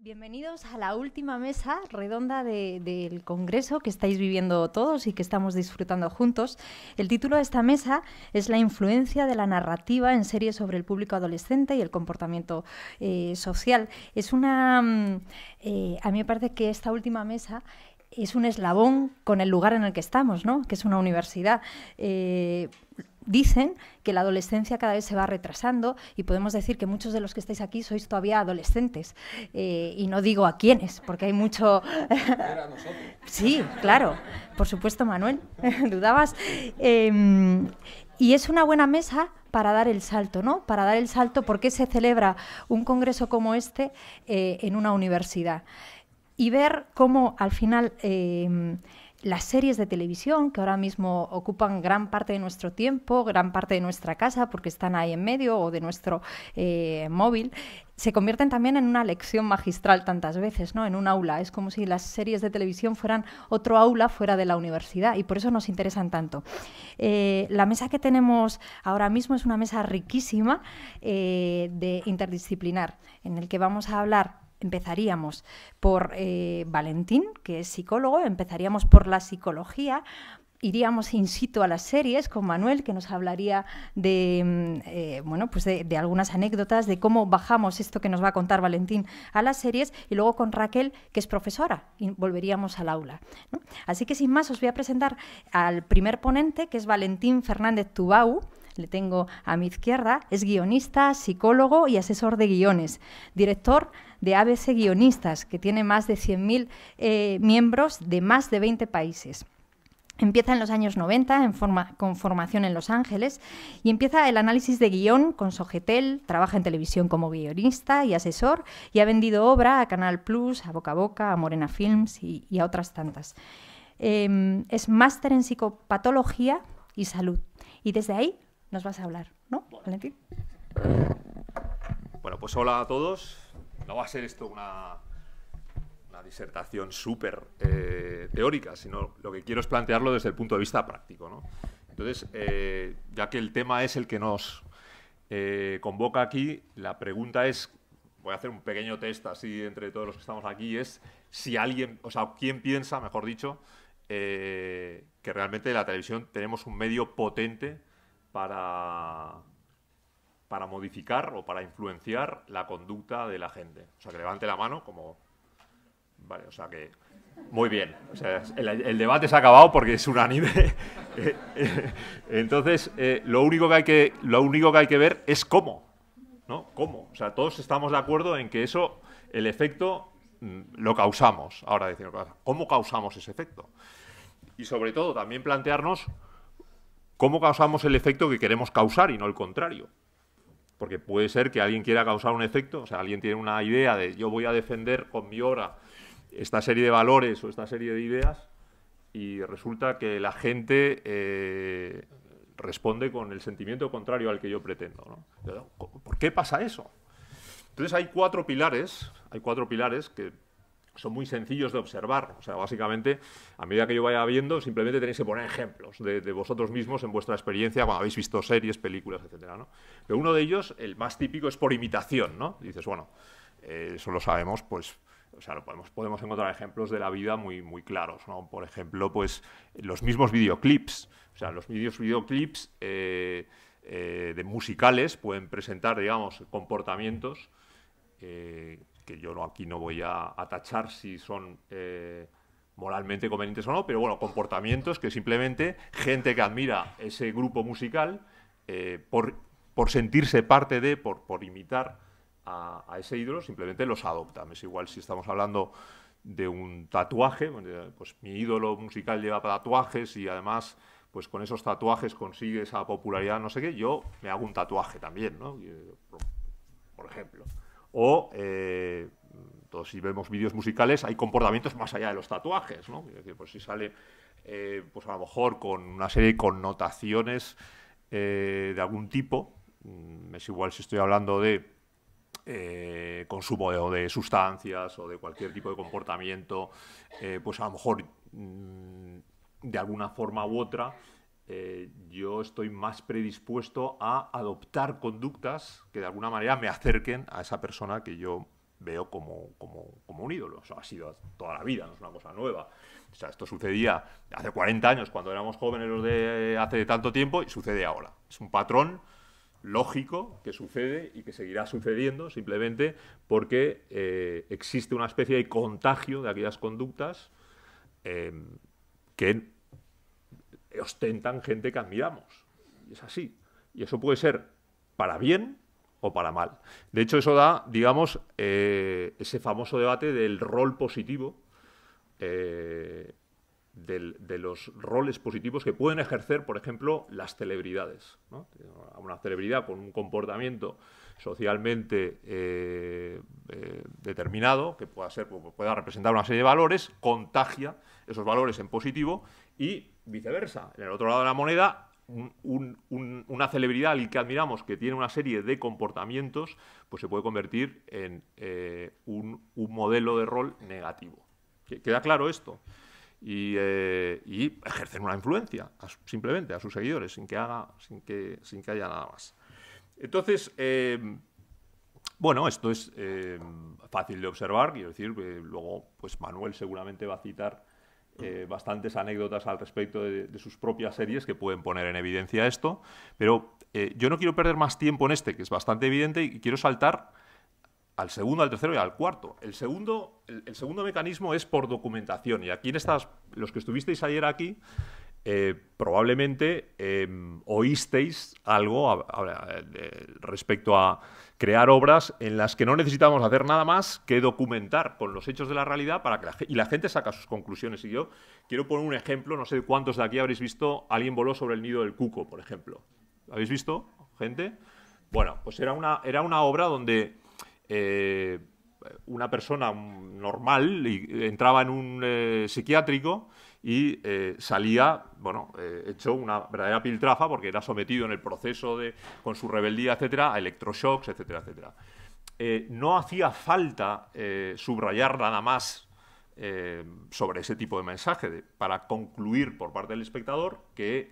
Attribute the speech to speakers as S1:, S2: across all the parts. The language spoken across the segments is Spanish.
S1: Bienvenidos a la última mesa redonda del Congreso que estáis viviendo todos y que estamos disfrutando juntos. El título de esta mesa es La influencia de la narrativa en serie sobre el público adolescente y el comportamiento eh, social. Es una. Mm, eh, a mí me parece que esta última mesa es un eslabón con el lugar en el que estamos, ¿no? que es una universidad. Eh, dicen que la adolescencia cada vez se va retrasando y podemos decir que muchos de los que estáis aquí sois todavía adolescentes. Eh, y no digo a quiénes, porque hay mucho... sí, claro, por supuesto, Manuel, dudabas. Em, y es una buena mesa para dar el salto, ¿no? Para dar el salto, ¿por qué se celebra un congreso como este eh, en una universidad? y ver cómo al final em, las series de televisión, que ahora mismo ocupan gran parte de nuestro tiempo, gran parte de nuestra casa, porque están ahí en medio, o de nuestro eh, móvil, se convierten también en una lección magistral tantas veces, ¿no? En un aula. Es como si las series de televisión fueran otro aula fuera de la universidad y por eso nos interesan tanto. Eh, la mesa que tenemos ahora mismo es una mesa riquísima eh, de interdisciplinar, en el que vamos a hablar empezaríamos por eh, Valentín, que es psicólogo, empezaríamos por la psicología, iríamos in situ a las series con Manuel, que nos hablaría de, mm, eh, bueno, pues de, algunas anécdotas, de cómo bajamos esto que nos va a contar Valentín a las series, y luego con Raquel, que es profesora, y volveríamos al aula. Así que sin más, os voy a presentar al primer ponente, que es Valentín Fernández Tubau, le tengo a mi izquierda, es guionista, psicólogo y asesor de guiones, director de ABC Guionistas, que tiene más de 100.000 eh, miembros de más de 20 países. Empieza en los años 90 con formación en Los Ángeles y empieza el análisis de guión con Sogetel, trabaja en televisión como guionista y asesor y ha vendido obra a Canal Plus, a Boca a Boca, a Morena Films y, a otras tantas. Em, es máster en psicopatología y salud y desde ahí nos vas a hablar, ¿no, Valentín?
S2: Bueno, pues hola a todos. No va a ser esto una, una disertación súper eh, teórica, sino lo que quiero es plantearlo desde el punto de vista práctico. Entonces, eh, ya que el tema es el que nos eh, convoca aquí, la pregunta es, voy a hacer un pequeño test así entre todos los que estamos aquí, es si alguien, o sea, quién piensa, mejor dicho, que realmente la televisión tenemos un medio potente para, para modificar o para influenciar la conducta de la gente. O sea, que levante la mano como... Vale, o sea que... Muy bien. O sea, el, debate se ha acabado porque es unánime. Eh, eh, entonces, eh, lo, único que hay que, lo único que hay que ver es cómo. ¿no? ¿Cómo? O sea, todos estamos de acuerdo en que eso, el efecto, mm, lo causamos. Ahora decimos, ¿cómo causamos ese efecto? Y sobre todo, también plantearnos ¿Cómo causamos el efecto que queremos causar y no el contrario? Porque puede ser que alguien quiera causar un efecto, o sea, alguien tiene una idea de yo voy a defender con mi obra esta serie de valores o esta serie de ideas y resulta que la gente eh, responde con el sentimiento contrario al que yo pretendo. ¿no? ¿Por qué pasa eso? Entonces hay cuatro pilares, hay cuatro pilares que son muy sencillos de observar. O sea, básicamente, a medida que yo vaya viendo, simplemente tenéis que poner ejemplos de, vosotros mismos en vuestra experiencia, cuando habéis visto series, películas, etc. ¿no? Pero uno de ellos, el más típico, es por imitación, ¿no? Dices, bueno, eh, eso lo sabemos, pues... O sea, podemos, podemos encontrar ejemplos de la vida muy, muy claros, ¿no? Por ejemplo, pues los mismos videoclips. O sea, los mismos videoclips eh, eh, de musicales pueden presentar, digamos, comportamientos que yo no, aquí no voy a, tachar si son eh, moralmente convenientes o no, pero bueno, comportamientos que simplemente gente que admira ese grupo musical eh, por, sentirse parte de, por, imitar a, ese ídolo, simplemente los adopta. Es igual si estamos hablando de un tatuaje, pues mi ídolo musical lleva tatuajes y además pues con esos tatuajes consigue esa popularidad, no sé qué, yo me hago un tatuaje también, ¿no? Eh, por ejemplo o eh, si vemos vídeos musicales hay comportamientos más allá de los tatuajes, ¿no? Es decir, pues si sale, eh, pues a lo mejor con una serie de connotaciones eh, de algún tipo, mm, es igual si estoy hablando de consumo de, sustancias o de cualquier tipo de comportamiento, pues a lo mejor mm, de alguna forma u otra eh, yo estoy más predispuesto a adoptar conductas que de alguna manera me acerquen a esa persona que yo veo como, como, un ídolo. Eso ha sido toda la vida, no es una cosa nueva. O sea, esto sucedía hace 40 años, cuando éramos jóvenes de hace tanto tiempo, y sucede ahora. Es un patrón lógico que sucede y que seguirá sucediendo simplemente porque eh, existe una especie de contagio de aquellas conductas eh, que ostentan gente que admiramos. Y es así. Y eso puede ser para bien o para mal. De hecho, eso da, digamos, eh, ese famoso debate del rol positivo, eh, de los roles positivos que pueden ejercer, por ejemplo, las celebridades. Una celebridad con un comportamiento socialmente eh, determinado, que pueda, ser, pues, pueda representar una serie de valores, contagia esos valores en positivo y viceversa. En el otro lado de la moneda, una celebridad al que admiramos que tiene una serie de comportamientos, pues se puede convertir en eh, un, modelo de rol negativo. ¿Queda claro esto? Y, eh, ejercen una influencia, simplemente, a sus seguidores, sin que, haga, sin que, sin que haya nada más. Entonces, eh, bueno, esto es eh, fácil de observar, quiero decir, que eh, luego pues Manuel seguramente va a citar eh, bastantes anécdotas al respecto de, sus propias series que pueden poner en evidencia esto, pero yo no quiero perder más tiempo en este, que es bastante evidente, y quiero saltar al segundo, al tercero y al cuarto. El segundo, el segundo mecanismo es por documentación, y aquí en estas, los que estuvisteis ayer aquí, eh, probablemente em, oísteis algo respecto a crear obras en las que no necesitamos hacer nada más que documentar con los hechos de la realidad para que y la gente saca sus conclusiones. Y yo quiero poner un ejemplo, no sé cuántos de aquí habréis visto, alguien voló sobre el nido del cuco, por ejemplo. ¿Habéis visto, gente? Bueno, pues era una, era una obra donde eh, una persona normal entraba en un eh, psiquiátrico y eh, salía, bueno, eh, hecho una verdadera piltrafa porque era sometido en el proceso de, con su rebeldía, etcétera, a electroshocks, etcétera, etcétera. Eh, no hacía falta subrayar nada más sobre ese tipo de mensaje para concluir por parte del espectador que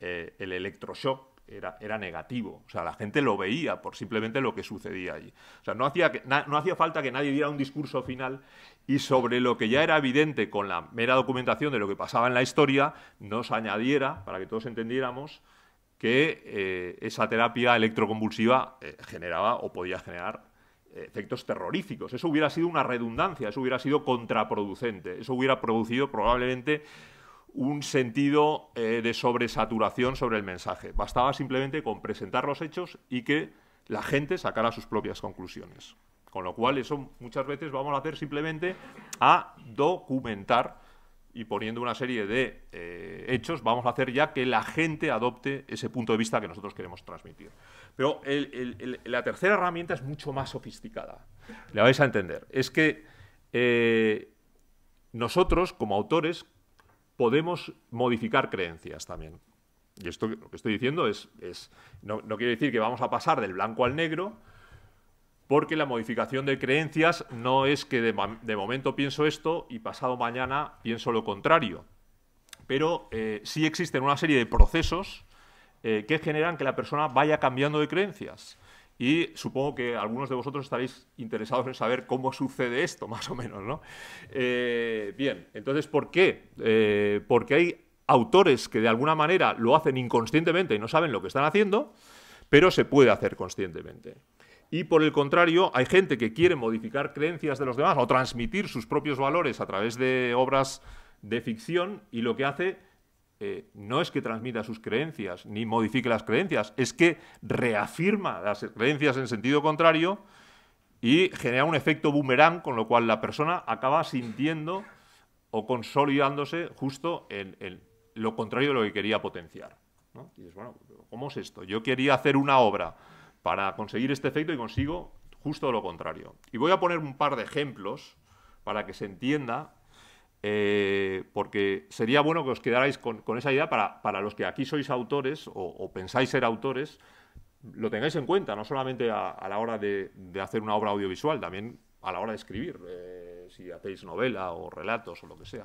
S2: el electroshock era, negativo. O sea, la gente lo veía por simplemente lo que sucedía allí. O sea, no hacía, que, no hacía falta que nadie diera un discurso final y sobre lo que ya era evidente con la mera documentación de lo que pasaba en la historia, nos añadiera, para que todos entendiéramos, que eh, esa terapia electroconvulsiva eh, generaba o podía generar eh, efectos terroríficos. Eso hubiera sido una redundancia, eso hubiera sido contraproducente, eso hubiera producido probablemente un sentido eh, de sobresaturación sobre el mensaje. Bastaba simplemente con presentar los hechos y que la gente sacara sus propias conclusiones. Con lo cual, eso muchas veces vamos a hacer simplemente a documentar y poniendo una serie de eh, hechos, vamos a hacer ya que la gente adopte ese punto de vista que nosotros queremos transmitir. Pero la tercera herramienta es mucho más sofisticada. La vais a entender. Es que eh, nosotros, como autores, podemos modificar creencias también. Y esto lo que estoy diciendo es, no, quiere decir que vamos a pasar del blanco al negro, porque la modificación de creencias no es que de, momento pienso esto y pasado mañana pienso lo contrario. Pero eh, sí existen una serie de procesos eh, que generan que la persona vaya cambiando de creencias. Y supongo que algunos de vosotros estaréis interesados en saber cómo sucede esto, más o menos, ¿no? Eh, bien, entonces, ¿por qué? Eh, porque hay autores que de alguna manera lo hacen inconscientemente y no saben lo que están haciendo, pero se puede hacer conscientemente. Y por el contrario, hay gente que quiere modificar creencias de los demás o transmitir sus propios valores a través de obras de ficción y lo que hace eh, no es que transmita sus creencias ni modifique las creencias, es que reafirma las creencias en sentido contrario y genera un efecto boomerang, con lo cual la persona acaba sintiendo o consolidándose justo en, lo contrario de lo que quería potenciar. bueno, ¿cómo es esto? Yo quería hacer una obra para conseguir este efecto y consigo justo lo contrario. Y voy a poner un par de ejemplos para que se entienda eh, porque sería bueno que os quedarais con, esa idea para, los que aquí sois autores o, pensáis ser autores, lo tengáis en cuenta, no solamente a, la hora de, hacer una obra audiovisual, también a la hora de escribir, eh, si hacéis novela o relatos o lo que sea.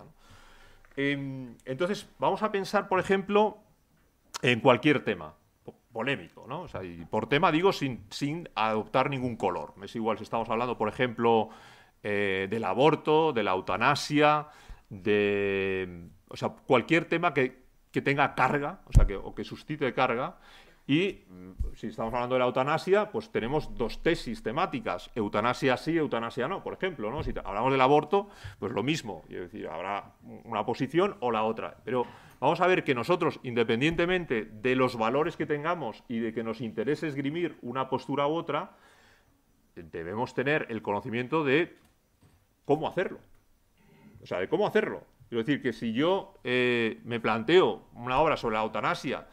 S2: Em, entonces, vamos a pensar, por ejemplo, en cualquier tema polémico, ¿no? y por tema digo sin, sin adoptar ningún color. Es igual si estamos hablando, por ejemplo, eh, del aborto, de la eutanasia, de... O sea, cualquier tema que, tenga carga, o sea, que, o que suscite carga. Y mm, si estamos hablando de la eutanasia, pues tenemos dos tesis temáticas, eutanasia sí, eutanasia no, por ejemplo, ¿no? Si hablamos del aborto, pues lo mismo, es decir, habrá una posición o la otra. Pero vamos a ver que nosotros, independientemente de los valores que tengamos y de que nos interese esgrimir una postura u otra, debemos tener el conocimiento de cómo hacerlo o sea, de cómo hacerlo. Quiero decir que si yo eh, me planteo una obra sobre la eutanasia,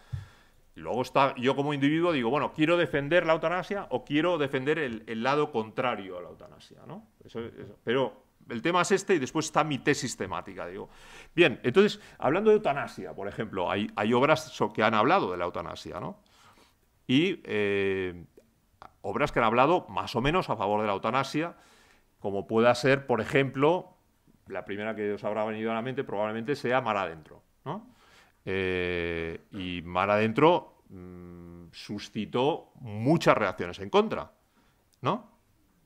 S2: luego está yo como individuo digo, bueno, quiero defender la eutanasia o quiero defender el, lado contrario a la eutanasia, ¿no? Pero el tema es este y después está mi tesis temática, digo. Bien, entonces, hablando de eutanasia, por ejemplo, hay, obras que han hablado de la eutanasia, ¿no? Y eh, obras que han hablado más o menos a favor de la eutanasia, como pueda ser, por ejemplo, la primera que os habrá venido a la mente probablemente sea Mar Adentro. Eh, y Mar Adentro mm, suscitó muchas reacciones en contra. ¿no?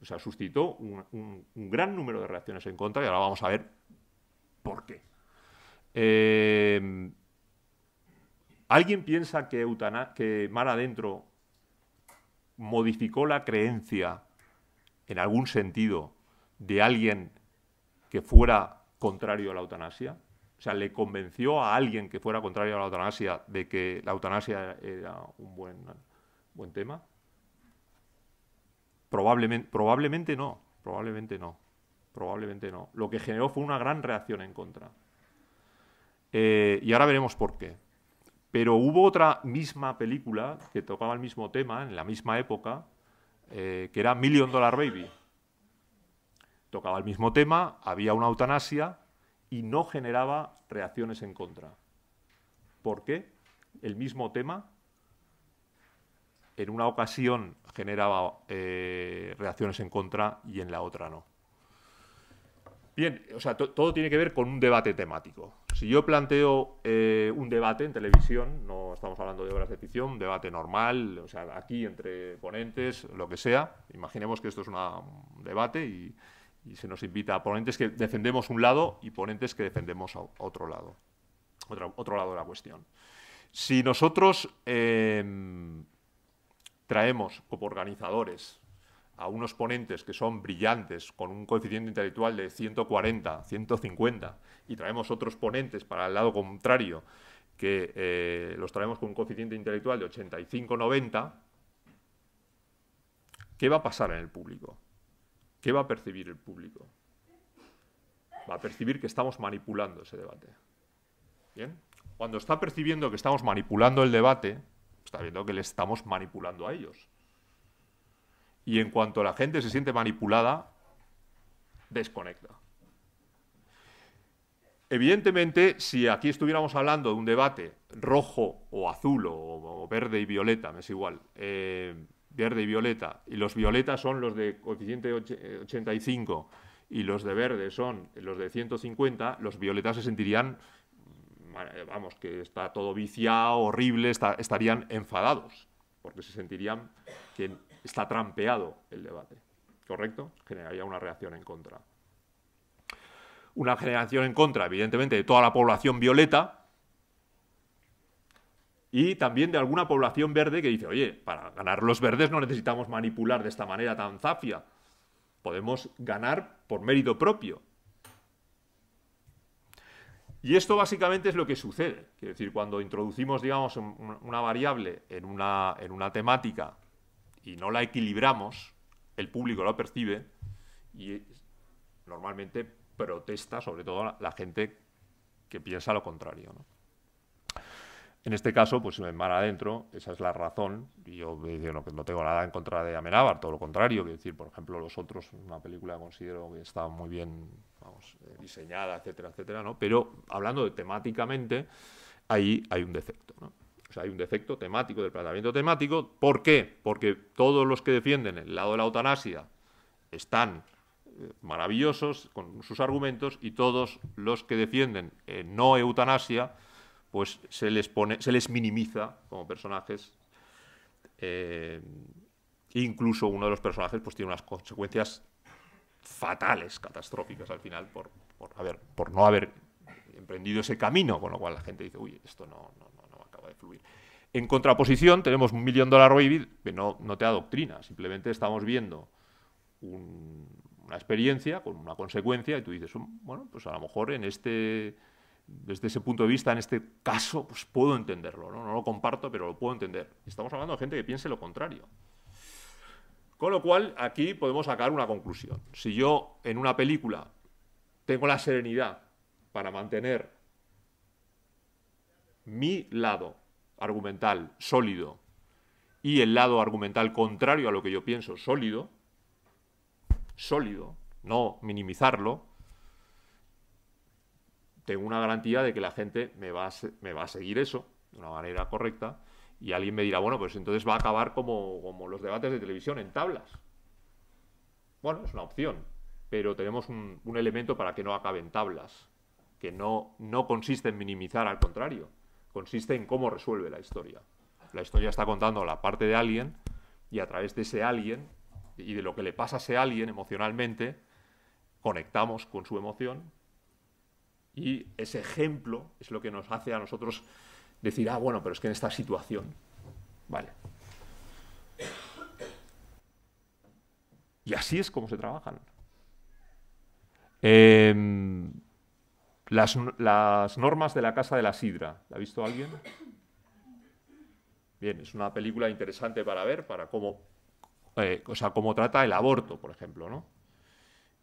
S2: O sea, suscitó un, gran número de reacciones en contra y ahora vamos a ver por qué. Eh, ¿Alguien piensa que, Eutana, que Mar Adentro modificó la creencia en algún sentido de alguien que fuera contrario a la eutanasia. O sea, le convenció a alguien que fuera contrario a la eutanasia de que la eutanasia era un buen, buen tema. Probablemente, probablemente no, probablemente no, probablemente no. Lo que generó fue una gran reacción en contra. Eh, y ahora veremos por qué. Pero hubo otra misma película que tocaba el mismo tema en la misma época, eh, que era Million Dollar Baby tocaba el mismo tema, había una eutanasia y no generaba reacciones en contra. ¿Por qué? El mismo tema en una ocasión generaba eh, reacciones en contra y en la otra no. Bien, o sea, todo tiene que ver con un debate temático. Si yo planteo eh, un debate en televisión, no estamos hablando de obras de ficción, un debate normal, o sea, aquí entre ponentes, lo que sea, imaginemos que esto es un debate y, y se nos invita a ponentes que defendemos un lado y ponentes que defendemos a otro lado, otro, lado de la cuestión. Si nosotros em, traemos como organizadores a unos ponentes que son brillantes, con un coeficiente intelectual de 140, 150, y traemos otros ponentes para el lado contrario, que eh, los traemos con un coeficiente intelectual de 85, 90, ¿qué va a pasar en el público? ¿Qué va a percibir el público? Va a percibir que estamos manipulando ese debate. ¿Bien? Cuando está percibiendo que estamos manipulando el debate, está viendo que le estamos manipulando a ellos. Y en cuanto la gente se siente manipulada, desconecta. Evidentemente, si aquí estuviéramos hablando de un debate rojo o azul o, verde y violeta, me es igual, eh, verde y violeta, y los violetas son los de coeficiente 85 eh, y los de verde son los de 150, los violetas se sentirían, mm, vamos, que está todo viciado, horrible, estarían enfadados, porque se sentirían que está trampeado el debate, ¿correcto? Generaría una reacción en contra. Una generación en contra, evidentemente, de toda la población violeta, y también de alguna población verde que dice, oye, para ganar los verdes no necesitamos manipular de esta manera tan zafia. Podemos ganar por mérito propio. Y esto básicamente es lo que sucede. es decir, cuando introducimos, digamos, una variable en una, en una temática y no la equilibramos, el público lo percibe y normalmente protesta, sobre todo la, la gente que piensa lo contrario. ¿no? En este caso, pues me mar adentro, esa es la razón. Y yo no, pues, no tengo nada en contra de Amenábar, todo lo contrario. Quiero decir, por ejemplo, Los Otros, una película que considero que está muy bien eh, diseñada, etcétera, etcétera. ¿no? Pero hablando de temáticamente, ahí hay un defecto. O sea, hay un defecto temático del planteamiento temático. ¿Por qué? Porque todos los que defienden el lado de la eutanasia están eh, maravillosos con sus argumentos y todos los que defienden eh, no eutanasia pues se les pone, se les minimiza como personajes. Eh, incluso uno de los personajes pues tiene unas consecuencias fatales, catastróficas al final, por, por no haber emprendido ese camino, con lo cual la gente dice, uy, esto no, acaba de fluir. En contraposición tenemos un millón dólar dólares que no, no te adoctrina, simplemente estamos viendo una experiencia con una consecuencia y tú dices, bueno, pues a lo mejor en este desde ese punto de vista, en este caso, pues puedo entenderlo. ¿no? lo comparto, pero lo puedo entender. Estamos hablando de gente que piense lo contrario. Con lo cual, aquí podemos sacar una conclusión. Si yo en una película tengo la serenidad para mantener mi lado argumental sólido y el lado argumental contrario a lo que yo pienso sólido, sólido, no minimizarlo, tengo una garantía de que la gente me va a, seguir eso de una manera correcta y alguien me dirá, bueno, pues entonces va a acabar como, los debates de televisión en tablas. Bueno, es una opción, pero tenemos un, elemento para que no acabe en tablas, que no, no consiste en minimizar, al contrario, consiste en cómo resuelve la historia. La historia está contando la parte de alguien y a través de ese alguien y de lo que le pasa a ese alguien emocionalmente, conectamos con su emoción y ese ejemplo es lo que nos hace a nosotros decir, ah, bueno, pero es que en esta situación, vale. Y así es como se trabajan. Em, las, normas de la Casa de la Sidra. ¿La ha visto alguien? Bien, es una película interesante para ver, para cómo, eh, o sea, cómo trata el aborto, por ejemplo, ¿no?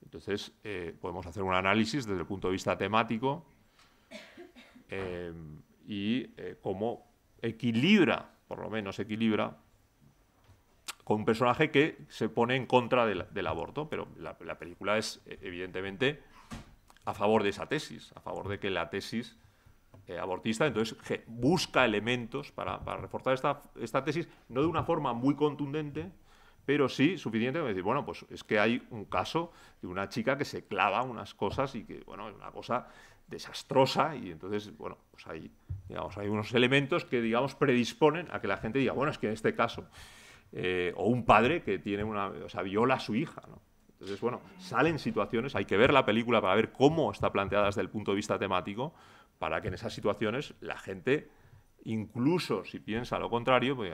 S2: Entonces, eh, podemos hacer un análisis desde el punto de vista temático eh, y eh, cómo equilibra, por lo menos equilibra, con un personaje que se pone en contra del, aborto, pero la, película es evidentemente a favor de esa tesis, a favor de que la tesis abortista, entonces busca elementos para, reforzar esta, tesis, no de una forma muy contundente, pero sí suficiente para decir, bueno, pues es que hay un caso de una chica que se clava unas cosas y que, bueno, es una cosa desastrosa y entonces, bueno, pues hay, digamos, hay unos elementos que, digamos, predisponen a que la gente diga, bueno, es que en este caso, eh, o un padre que tiene una, o sea, viola a su hija, ¿no? Entonces, bueno, salen situaciones, hay que ver la película para ver cómo está planteada desde el punto de vista temático, para que en esas situaciones la gente incluso si piensa lo contrario, pues,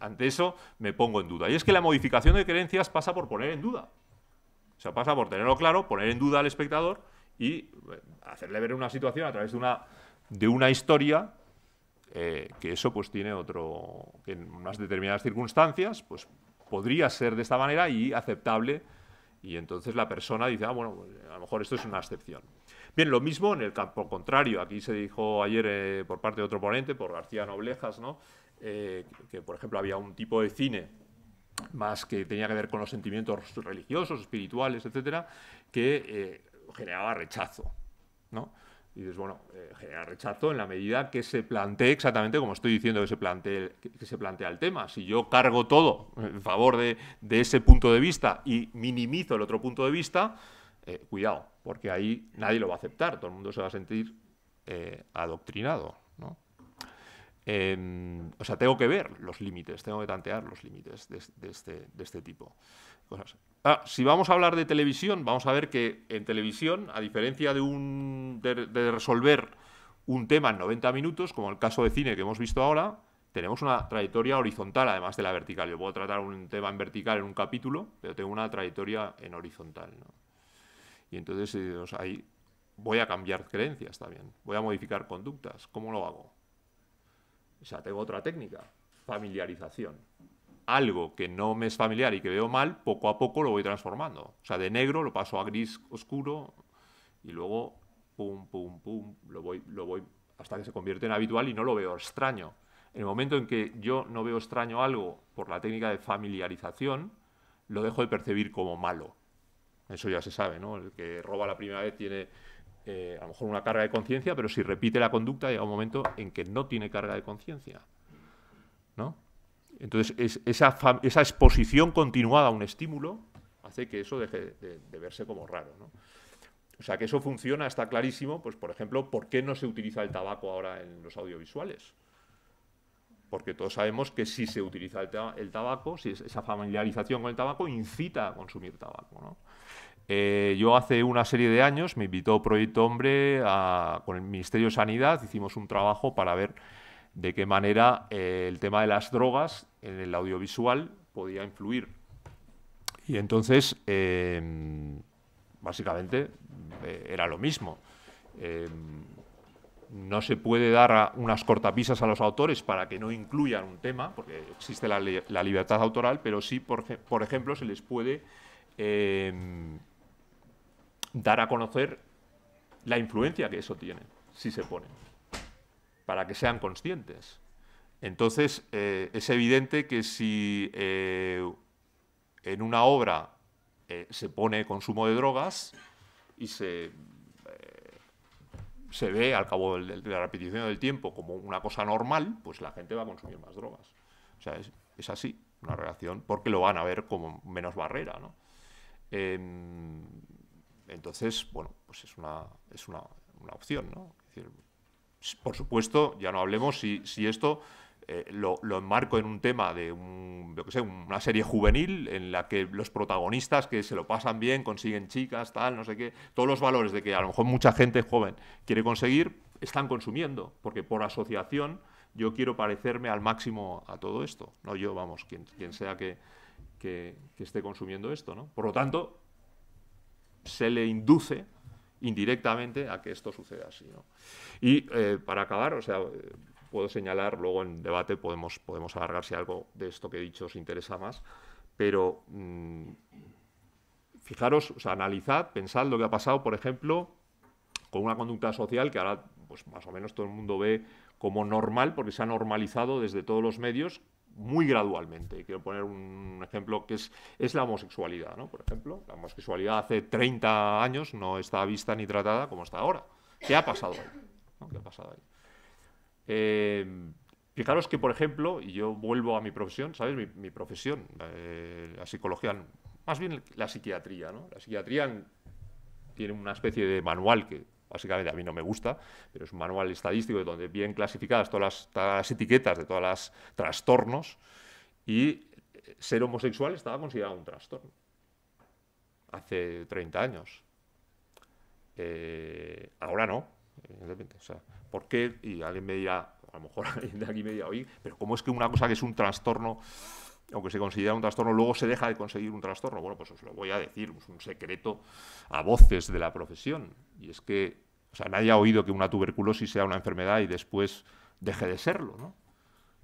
S2: ante, eso me pongo en duda. Y es que la modificación de creencias pasa por poner en duda. O sea, pasa por tenerlo claro, poner en duda al espectador y eh, hacerle ver una situación a través de una, de una historia eh, que eso pues tiene otro, que en unas determinadas circunstancias pues podría ser de esta manera y aceptable y entonces la persona dice, ah, bueno, pues, a lo mejor esto es una excepción. Bien, lo mismo en el campo contrario. Aquí se dijo ayer eh, por parte de otro ponente, por García Noblejas, ¿no? Eh, que, por ejemplo, había un tipo de cine más que tenía que ver con los sentimientos religiosos, espirituales, etcétera, que eh, generaba rechazo, ¿no? Y dices, bueno, genera rechazo en la medida que se plantee exactamente como estoy diciendo que se, plantee, que, se plantea el tema. Si yo cargo todo en favor de, de, ese punto de vista y minimizo el otro punto de vista, eh, cuidado, porque ahí nadie lo va a aceptar, todo el mundo se va a sentir eh, adoctrinado. ¿no? Em, o sea, tengo que ver los límites, tengo que tantear los límites de, de, este, de este tipo. Cosas. Ah, si vamos a hablar de televisión, vamos a ver que en televisión, a diferencia de, un, de, resolver un tema en 90 minutos, como el caso de cine que hemos visto ahora, tenemos una trayectoria horizontal además de la vertical. Yo puedo tratar un tema en vertical en un capítulo, pero tengo una trayectoria en horizontal. Y entonces eh, ahí voy a cambiar creencias también, voy a modificar conductas. ¿Cómo lo hago? O sea, tengo otra técnica, familiarización. Algo que no me es familiar y que veo mal, poco a poco lo voy transformando. O sea, de negro lo paso a gris oscuro y luego, pum, pum, pum, lo voy, lo voy hasta que se convierte en habitual y no lo veo extraño. En el momento en que yo no veo extraño algo por la técnica de familiarización, lo dejo de percibir como malo. Eso ya se sabe, ¿no? El que roba la primera vez tiene eh, a lo mejor una carga de conciencia, pero si repite la conducta llega un momento en que no tiene carga de conciencia, ¿no? Entonces, esa, exposición continuada a un estímulo hace que eso deje de, verse como raro, ¿no? O sea, que eso funciona, está clarísimo, pues por ejemplo, ¿por qué no se utiliza el tabaco ahora en los audiovisuales? Porque todos sabemos que si se utiliza el, tabaco, si esa familiarización con el tabaco incita a consumir tabaco, ¿no? Eh, yo hace una serie de años me invitó Proyecto Hombre con el Ministerio de Sanidad, hicimos un trabajo para ver de qué manera eh, el tema de las drogas en el audiovisual podía influir. Y entonces, em, básicamente, eh, era lo mismo. Em, no se puede dar unas cortapisas a los autores para que no incluyan un tema, porque existe la, libertad autoral, pero sí, por, ejemplo, se les puede em, dar a conocer la influencia que eso tiene, si se pone, para que sean conscientes. Entonces, eh, es evidente que si eh, en una obra eh, se pone consumo de drogas y se, se ve al cabo de la repetición del tiempo como una cosa normal, pues la gente va a consumir más drogas. O sea, es, así, una relación, porque lo van a ver como menos barrera, em, entonces, bueno, pues es una, es una, opción, ¿no? por supuesto, ya no hablemos si, esto eh, lo, lo, enmarco en un tema de un, que sé, una serie juvenil en la que los protagonistas que se lo pasan bien, consiguen chicas, tal, no sé qué, todos los valores de que a lo mejor mucha gente joven quiere conseguir, están consumiendo, porque por asociación yo quiero parecerme al máximo a todo esto, no yo, vamos, quien, sea que, que esté consumiendo esto, ¿no? Por lo tanto, se le induce indirectamente a que esto suceda así. Y eh, para acabar, o sea, eh, puedo señalar, luego en debate podemos, podemos alargar si algo de esto que he dicho os interesa más, pero mm, fijaros, sea, analizad, pensad lo que ha pasado, por ejemplo, con una conducta social que ahora pues, más o menos todo el mundo ve como normal, porque se ha normalizado desde todos los medios, muy gradualmente. Quiero poner un ejemplo que es, es la homosexualidad, ¿no? Por ejemplo, la homosexualidad hace 30 años no está vista ni tratada como está ahora. ¿Qué ha pasado ahí? ¿Qué ha pasado ahí? Eh, fijaros que, por ejemplo, y yo vuelvo a mi profesión, ¿sabes? Mi, profesión, eh, la psicología, más bien la psiquiatría, ¿no? La psiquiatría tiene una especie de manual que básicamente a mí no me gusta, pero es un manual estadístico donde bien clasificadas todas las, etiquetas de todos los trastornos y eh, ser homosexual estaba considerado un trastorno hace 30 años. Eh, ahora no, ¿por qué? Y alguien me dirá, a lo mejor alguien de aquí me dirá, oye, pero ¿cómo es que una cosa que es un trastorno aunque se considera un trastorno, luego se deja de conseguir un trastorno. Bueno, pues os lo voy a decir, es un secreto a voces de la profesión. Y es que, o sea, nadie ha oído que una tuberculosis sea una enfermedad y después deje de serlo, ¿no?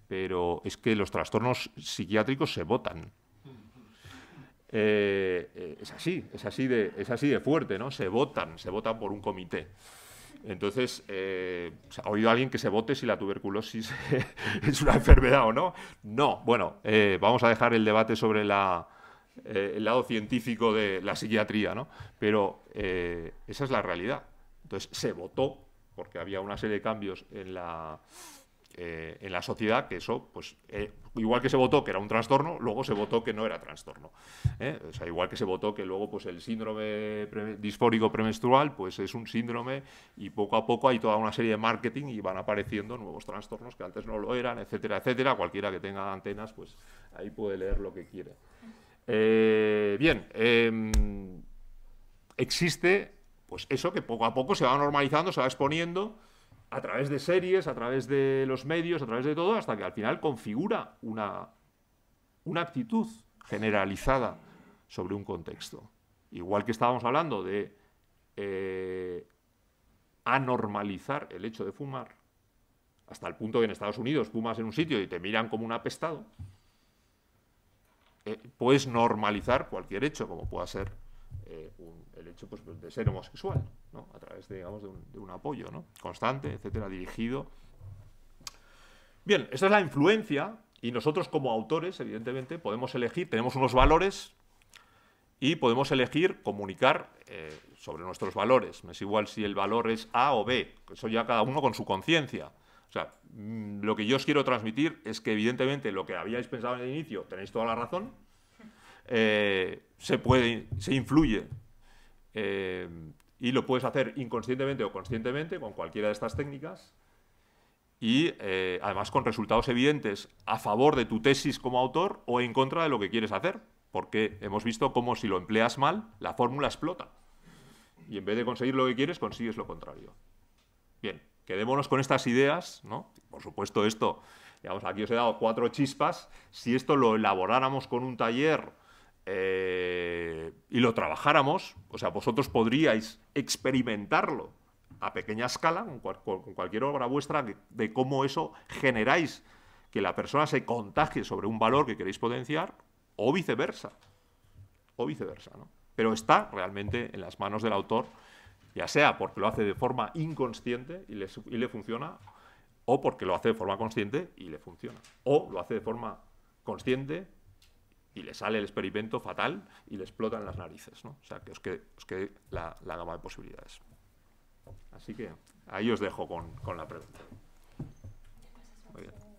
S2: Pero es que los trastornos psiquiátricos se votan. Eh, eh, es así, es así, de, es así de fuerte, ¿no? Se votan, se votan por un comité. Entonces, eh, ¿ha oído alguien que se vote si la tuberculosis es una enfermedad o no? No. Bueno, eh, vamos a dejar el debate sobre eh, el lado científico de la psiquiatría, ¿no? Pero esa es la realidad. Entonces, se votó porque había una serie de cambios en la, eh, en la sociedad que eso, pues, eh, igual que se votó que era un trastorno, luego se votó que no era trastorno. ¿eh? O sea, igual que se votó que luego pues, el síndrome disfórico premenstrual pues, es un síndrome y poco a poco hay toda una serie de marketing y van apareciendo nuevos trastornos que antes no lo eran, etcétera, etcétera. Cualquiera que tenga antenas, pues ahí puede leer lo que quiere. bien, em, existe pues eso que poco a poco se va normalizando, se va exponiendo a través de series, a través de los medios, a través de todo, hasta que al final configura una, una actitud generalizada sobre un contexto. Igual que estábamos hablando de eh, anormalizar el hecho de fumar, hasta el punto que en Estados Unidos fumas en un sitio y te miran como un apestado, eh, puedes normalizar cualquier hecho, como pueda ser eh, un, el hecho pues, de ser homosexual, a través de, digamos, de, un, apoyo constante, etcétera, dirigido. Bien, esta es la influencia y nosotros como autores, evidentemente, podemos elegir, tenemos unos valores y podemos elegir comunicar eh, sobre nuestros valores. No es igual si el valor es A o B, eso ya cada uno con su conciencia. O sea, mm, lo que yo os quiero transmitir es que evidentemente lo que habíais pensado en el inicio, tenéis toda la razón, eh, se puede, se influye Em, y lo puedes hacer inconscientemente o conscientemente con cualquiera de estas técnicas y eh, además con resultados evidentes a favor de tu tesis como autor o en contra de lo que quieres hacer, porque hemos visto cómo si lo empleas mal, la fórmula explota. Y en vez de conseguir lo que quieres, consigues lo contrario. Bien, quedémonos con estas ideas, ¿no? Por supuesto, esto, digamos, aquí os he dado cuatro chispas. Si esto lo elaboráramos con un taller eh, y lo trabajáramos, o sea, vosotros podríais experimentarlo a pequeña escala, con, cualquier obra vuestra, de, cómo eso generáis que la persona se contagie sobre un valor que queréis potenciar, o viceversa. O viceversa, ¿no? Pero está realmente en las manos del autor, ya sea porque lo hace de forma inconsciente y le, y le funciona, o porque lo hace de forma consciente y le funciona. O lo hace de forma consciente y le sale el experimento fatal y le explotan las narices. O sea, que os quede, la, gama de posibilidades. Así que ahí os dejo con, con la pregunta. Muy bien.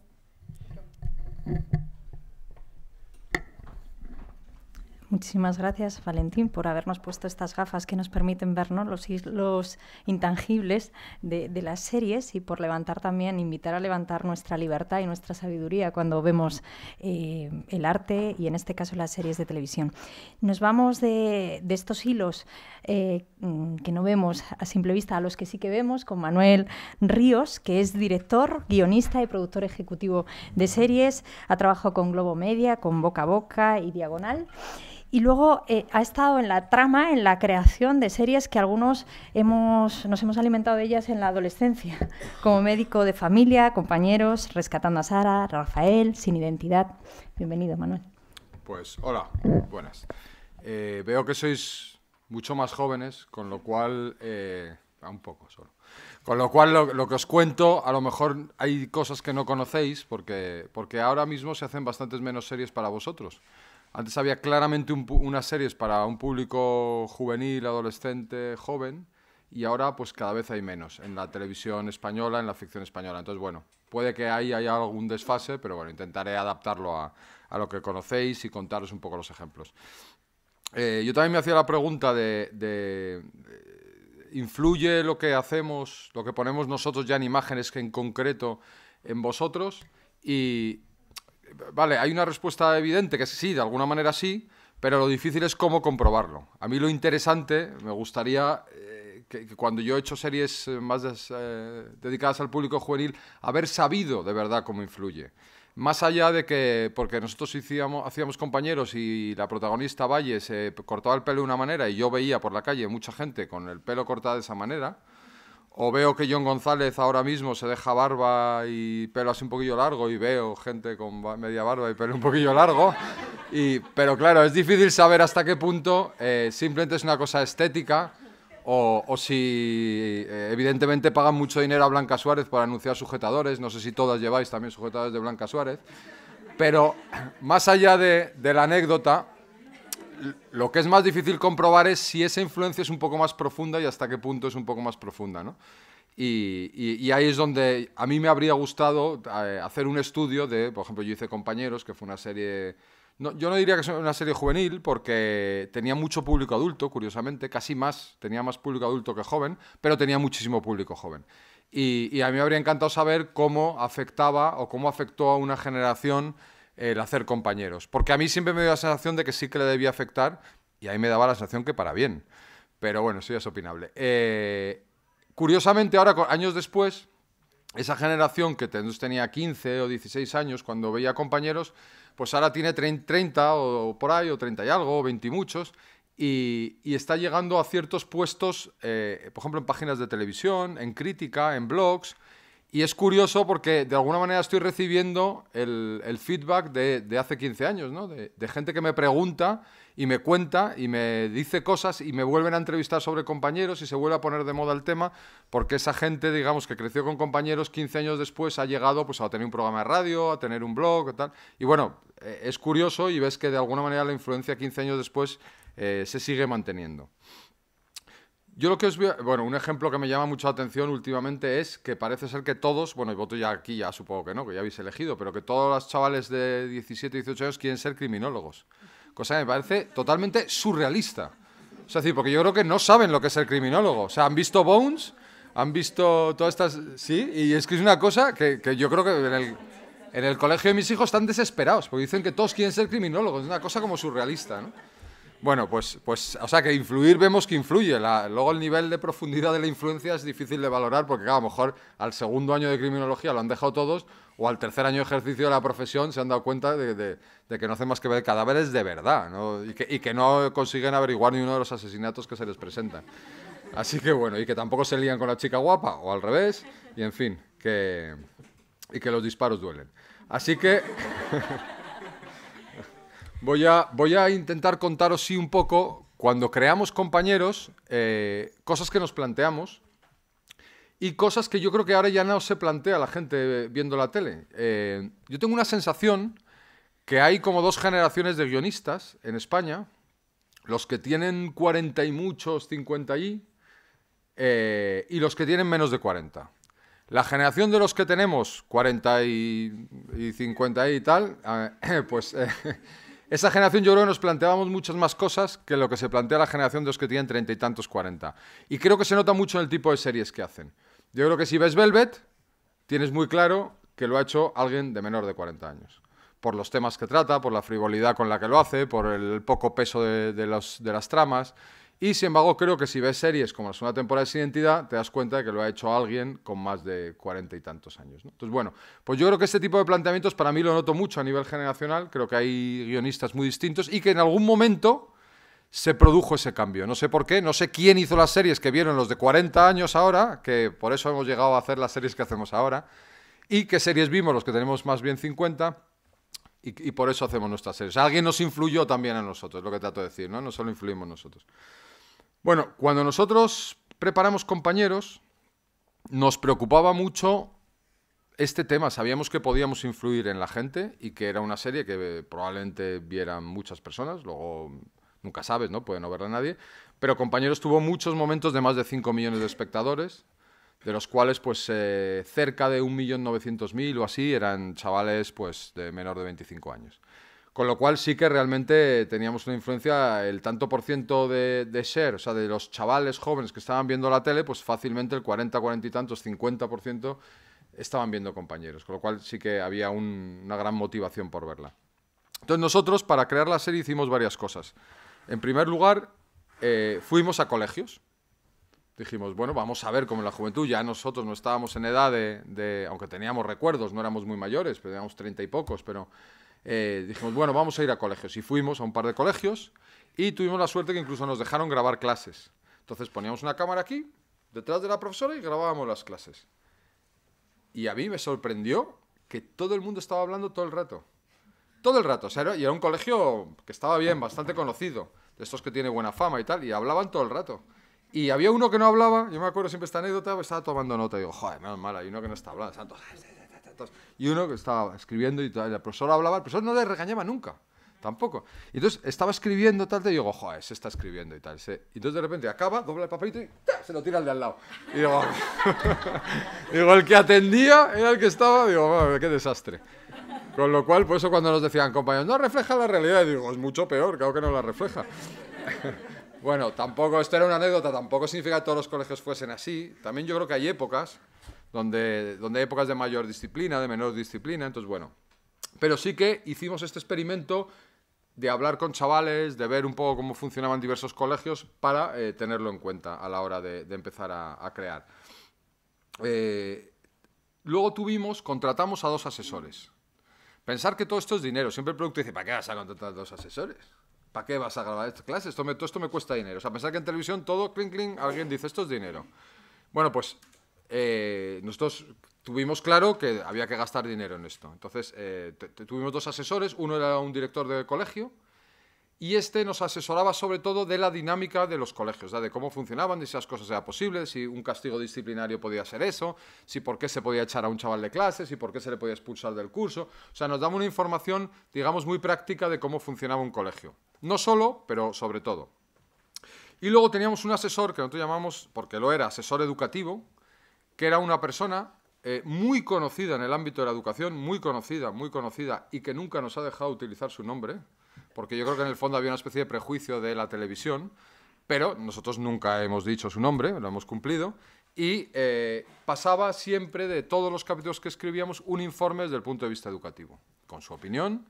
S1: Muchísimas gracias, Valentín, por habernos puesto estas gafas que nos permiten vernos los hilos intangibles de, las series y por levantar también, invitar a levantar nuestra libertad y nuestra sabiduría cuando vemos eh, el arte y, en este caso, las series de televisión. Nos vamos de, estos hilos eh, mm, que no vemos a simple vista a los que sí que vemos con Manuel Ríos, que es director, guionista y productor ejecutivo de series. Ha trabajado con Globo Media, con Boca a Boca y Diagonal. Y luego eh, ha estado en la trama, en la creación de series que algunos hemos, nos hemos alimentado de ellas en la adolescencia, como médico de familia, compañeros, rescatando a Sara, Rafael, sin identidad. Bienvenido, Manuel.
S3: Pues hola, buenas. Eh, veo que sois mucho más jóvenes, con lo cual, eh, un poco solo. Con lo cual, lo, lo, que os cuento, a lo mejor hay cosas que no conocéis, porque, porque ahora mismo se hacen bastantes menos series para vosotros. Antes había claramente unas series para un público juvenil, adolescente, joven, y ahora pues cada vez hay menos en la televisión española, en la ficción española. Entonces, bueno, puede que ahí haya algún desfase, pero bueno, intentaré adaptarlo a, lo que conocéis y contaros un poco los ejemplos. Eh, yo también me hacía la pregunta de, de, ¿influye lo que hacemos, lo que ponemos nosotros ya en imágenes que en concreto en vosotros? Y, vale, hay una respuesta evidente que sí, de alguna manera sí, pero lo difícil es cómo comprobarlo. A mí lo interesante, me gustaría eh, que, cuando yo he hecho series eh, más eh, dedicadas al público juvenil, haber sabido de verdad cómo influye. Más allá de que, porque nosotros hacíamos, hacíamos compañeros y la protagonista Valle se cortaba el pelo de una manera y yo veía por la calle mucha gente con el pelo cortado de esa manera, o veo que John González ahora mismo se deja barba y pelo así un poquillo largo y veo gente con media barba y pelo un poquillo largo. Y, pero claro, es difícil saber hasta qué punto eh, simplemente es una cosa estética o, si eh, evidentemente pagan mucho dinero a Blanca Suárez para anunciar sujetadores. No sé si todas lleváis también sujetadores de Blanca Suárez. Pero más allá de la anécdota, lo que es más difícil comprobar es si esa influencia es un poco más profunda y hasta qué punto es un poco más profunda, ¿no? Y, ahí es donde a mí me habría gustado eh, hacer un estudio de, por ejemplo, yo hice Compañeros, que fue una serie... No, yo no diría que es una serie juvenil porque tenía mucho público adulto, curiosamente, casi más, tenía más público adulto que joven, pero tenía muchísimo público joven. Y, y a mí me habría encantado saber cómo afectaba o cómo afectó a una generación el hacer compañeros. Porque a mí siempre me dio la sensación de que sí que le debía afectar y ahí me daba la sensación que para bien. Pero bueno, eso ya es opinable. Eh, curiosamente, ahora, años después, esa generación que tenía 15 o 16 años cuando veía compañeros, pues ahora tiene 30 o por ahí, o 30 y algo, o 20 y muchos, y, está llegando a ciertos puestos, eh, por ejemplo, en páginas de televisión, en crítica, en blogs, y es curioso porque de alguna manera estoy recibiendo el, feedback de, hace 15 años, De, gente que me pregunta y me cuenta y me dice cosas y me vuelven a entrevistar sobre compañeros y se vuelve a poner de moda el tema porque esa gente, digamos, que creció con compañeros 15 años después ha llegado pues, a tener un programa de radio, a tener un blog, y tal. Y bueno, eh, es curioso y ves que de alguna manera la influencia 15 años después eh, se sigue manteniendo. Yo lo que os Bueno, un ejemplo que me llama mucho la atención últimamente es que parece ser que todos, bueno, y voto ya aquí, ya supongo que no, que ya habéis elegido, pero que todos los chavales de 17, 18 años quieren ser criminólogos. Cosa que me parece totalmente surrealista. Es decir, porque yo creo que no saben lo que es ser criminólogo. O sea, han visto Bones, han visto todas estas... Sí, y es que es una cosa que, yo creo que en el, en el colegio de mis hijos están desesperados, porque dicen que todos quieren ser criminólogos. Es una cosa como surrealista, ¿no? Bueno, pues, pues, o sea, que influir vemos que influye. luego el nivel de profundidad de la influencia es difícil de valorar porque, a lo mejor al segundo año de criminología lo han dejado todos o al tercer año de ejercicio de la profesión se han dado cuenta de, que no hacen más que ver cadáveres de verdad y, que, no consiguen averiguar ni uno de los asesinatos que se les presentan. Así que bueno, y que tampoco se lían con la chica guapa o al revés y en fin, que, y que los disparos duelen. Así que... Voy a, intentar contaros, sí, un poco, cuando creamos compañeros, eh, cosas que nos planteamos y cosas que yo creo que ahora ya no se plantea la gente eh, viendo la tele. Eh, yo tengo una sensación que hay como dos generaciones de guionistas en España, los que tienen 40 y muchos, 50 y y los que tienen menos de 40. La generación de los que tenemos 40 y, 50 y tal, ah, pues esa generación yo creo que nos planteábamos muchas más cosas que lo que se plantea la generación de los que tienen treinta y tantos, cuarenta. Y creo que se nota mucho en el tipo de series que hacen. Yo creo que si ves Velvet, tienes muy claro que lo ha hecho alguien de menor de 40 años. Por los temas que trata, por la frivolidad con la que lo hace, por el poco peso de, de las tramas. Y sin embargo, creo que si ves series como la segunda temporada de Sin Identidad, te das cuenta de que lo ha hecho alguien con más de cuarenta y tantos años. ¿no? Entonces, bueno, pues yo creo que este tipo de planteamientos para mí lo noto mucho a nivel generacional. Creo que hay guionistas muy distintos y que en algún momento se produjo ese cambio. No sé por qué, no sé quién hizo las series que vieron los de 40 años ahora, que por eso hemos llegado a hacer las series que hacemos ahora, y qué series vimos los que tenemos más bien 50. Y, por eso hacemos nuestras series. alguien nos influyó también a nosotros, es lo que trato de decir, ¿no? No solo influimos nosotros. Bueno, cuando nosotros preparamos compañeros, nos preocupaba mucho este tema. Sabíamos que podíamos influir en la gente y que era una serie que eh, probablemente vieran muchas personas. Luego, nunca sabes, ¿no? Puede no verla nadie. Pero Compañeros tuvo muchos momentos de más de 5 millones de espectadores, de los cuales, pues, eh, cerca de 1.900.000 o así eran chavales, pues, de menor de 25 años. Con lo cual sí que realmente teníamos una influencia, el tanto por ciento de, ser, o sea, de los chavales jóvenes que estaban viendo la tele, pues fácilmente el 40, 40 y tantos, 50 por ciento estaban viendo compañeros, con lo cual sí que había una gran motivación por verla. Entonces nosotros para crear la serie hicimos varias cosas. En primer lugar, eh, fuimos a colegios. Dijimos, bueno, vamos a ver cómo en la juventud, ya nosotros no estábamos en edad de, aunque teníamos recuerdos, no éramos muy mayores, pero teníamos treinta y pocos, pero eh, dijimos, bueno, vamos a ir a colegios. Y fuimos a un par de colegios y tuvimos la suerte que incluso nos dejaron grabar clases. Entonces poníamos una cámara aquí, detrás de la profesora, y grabábamos las clases. Y a mí me sorprendió que todo el mundo estaba hablando todo el rato. Todo el rato. y era un colegio que estaba bien, bastante conocido, de estos que tiene buena fama y tal, y hablaban todo el rato. Y había uno que no hablaba, yo me acuerdo siempre esta anécdota, estaba tomando nota, y digo, joder, menos mal, hay uno que no está hablando. Y uno que estaba escribiendo y el profesor hablaba, el profesor no le regañaba nunca, tampoco. entonces estaba escribiendo tal, y digo, joder, se está escribiendo y tal. Y entonces de repente acaba, dobla el papelito y se lo tira al de al lado. Y digo, el que atendía era el que estaba, digo, qué desastre. Con lo cual, por eso cuando nos decían, compañeros, no refleja la realidad, digo, es mucho peor, creo que no la refleja. bueno, tampoco, esto era una anécdota, tampoco significa que todos los colegios fuesen así. También yo creo que hay épocas donde, donde hay épocas de mayor disciplina, de menor disciplina, entonces bueno. Pero sí que hicimos este experimento de hablar con chavales, de ver un poco cómo funcionaban diversos colegios para eh, tenerlo en cuenta a la hora de, empezar a, crear. Eh, luego tuvimos, contratamos a dos asesores. Pensar que todo esto es dinero. Siempre el producto dice, ¿para qué vas a contratar a dos asesores? ¿Para qué vas a grabar esta clase? todo esto me cuesta dinero. O sea, pensar que en televisión todo, clink, clink, alguien dice, esto es dinero. Bueno, pues eh, nosotros tuvimos claro que había que gastar dinero en esto. Entonces, eh, tuvimos dos asesores, uno era un director de colegio y este nos asesoraba sobre todo de la dinámica de los colegios, de cómo funcionaban, de si esas cosas eran posibles, si un castigo disciplinario podía ser eso, si por qué se podía echar a un chaval de clases, si por qué se le podía expulsar del curso. O sea, nos daba una información, digamos, muy práctica de cómo funcionaba un colegio. No solo, pero sobre todo. Y luego teníamos un asesor que nosotros llamamos, porque lo era, asesor educativo, que era una persona eh, muy conocida en el ámbito de la educación, muy conocida, muy conocida, y que nunca nos ha dejado utilizar su nombre, porque yo creo que en el fondo había una especie de prejuicio de la televisión, pero nosotros nunca hemos dicho su nombre, lo hemos cumplido, y eh, pasaba siempre de todos los capítulos que escribíamos un informe desde el punto de vista educativo, con su opinión,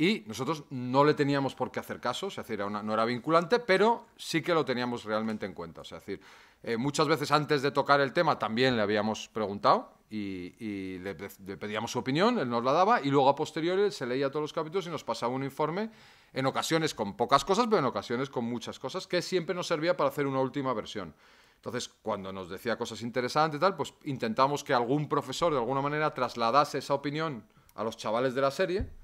S3: y nosotros no le teníamos por qué hacer caso, es decir, no era vinculante, pero sí que lo teníamos realmente en cuenta. Es decir, eh, muchas veces antes de tocar el tema también le habíamos preguntado y, le, pedíamos su opinión, él nos la daba y luego a posteriori se leía todos los capítulos y nos pasaba un informe, en ocasiones con pocas cosas, pero en ocasiones con muchas cosas, que siempre nos servía para hacer una última versión. Entonces, cuando nos decía cosas interesantes y tal, pues intentamos que algún profesor de alguna manera trasladase esa opinión a los chavales de la serie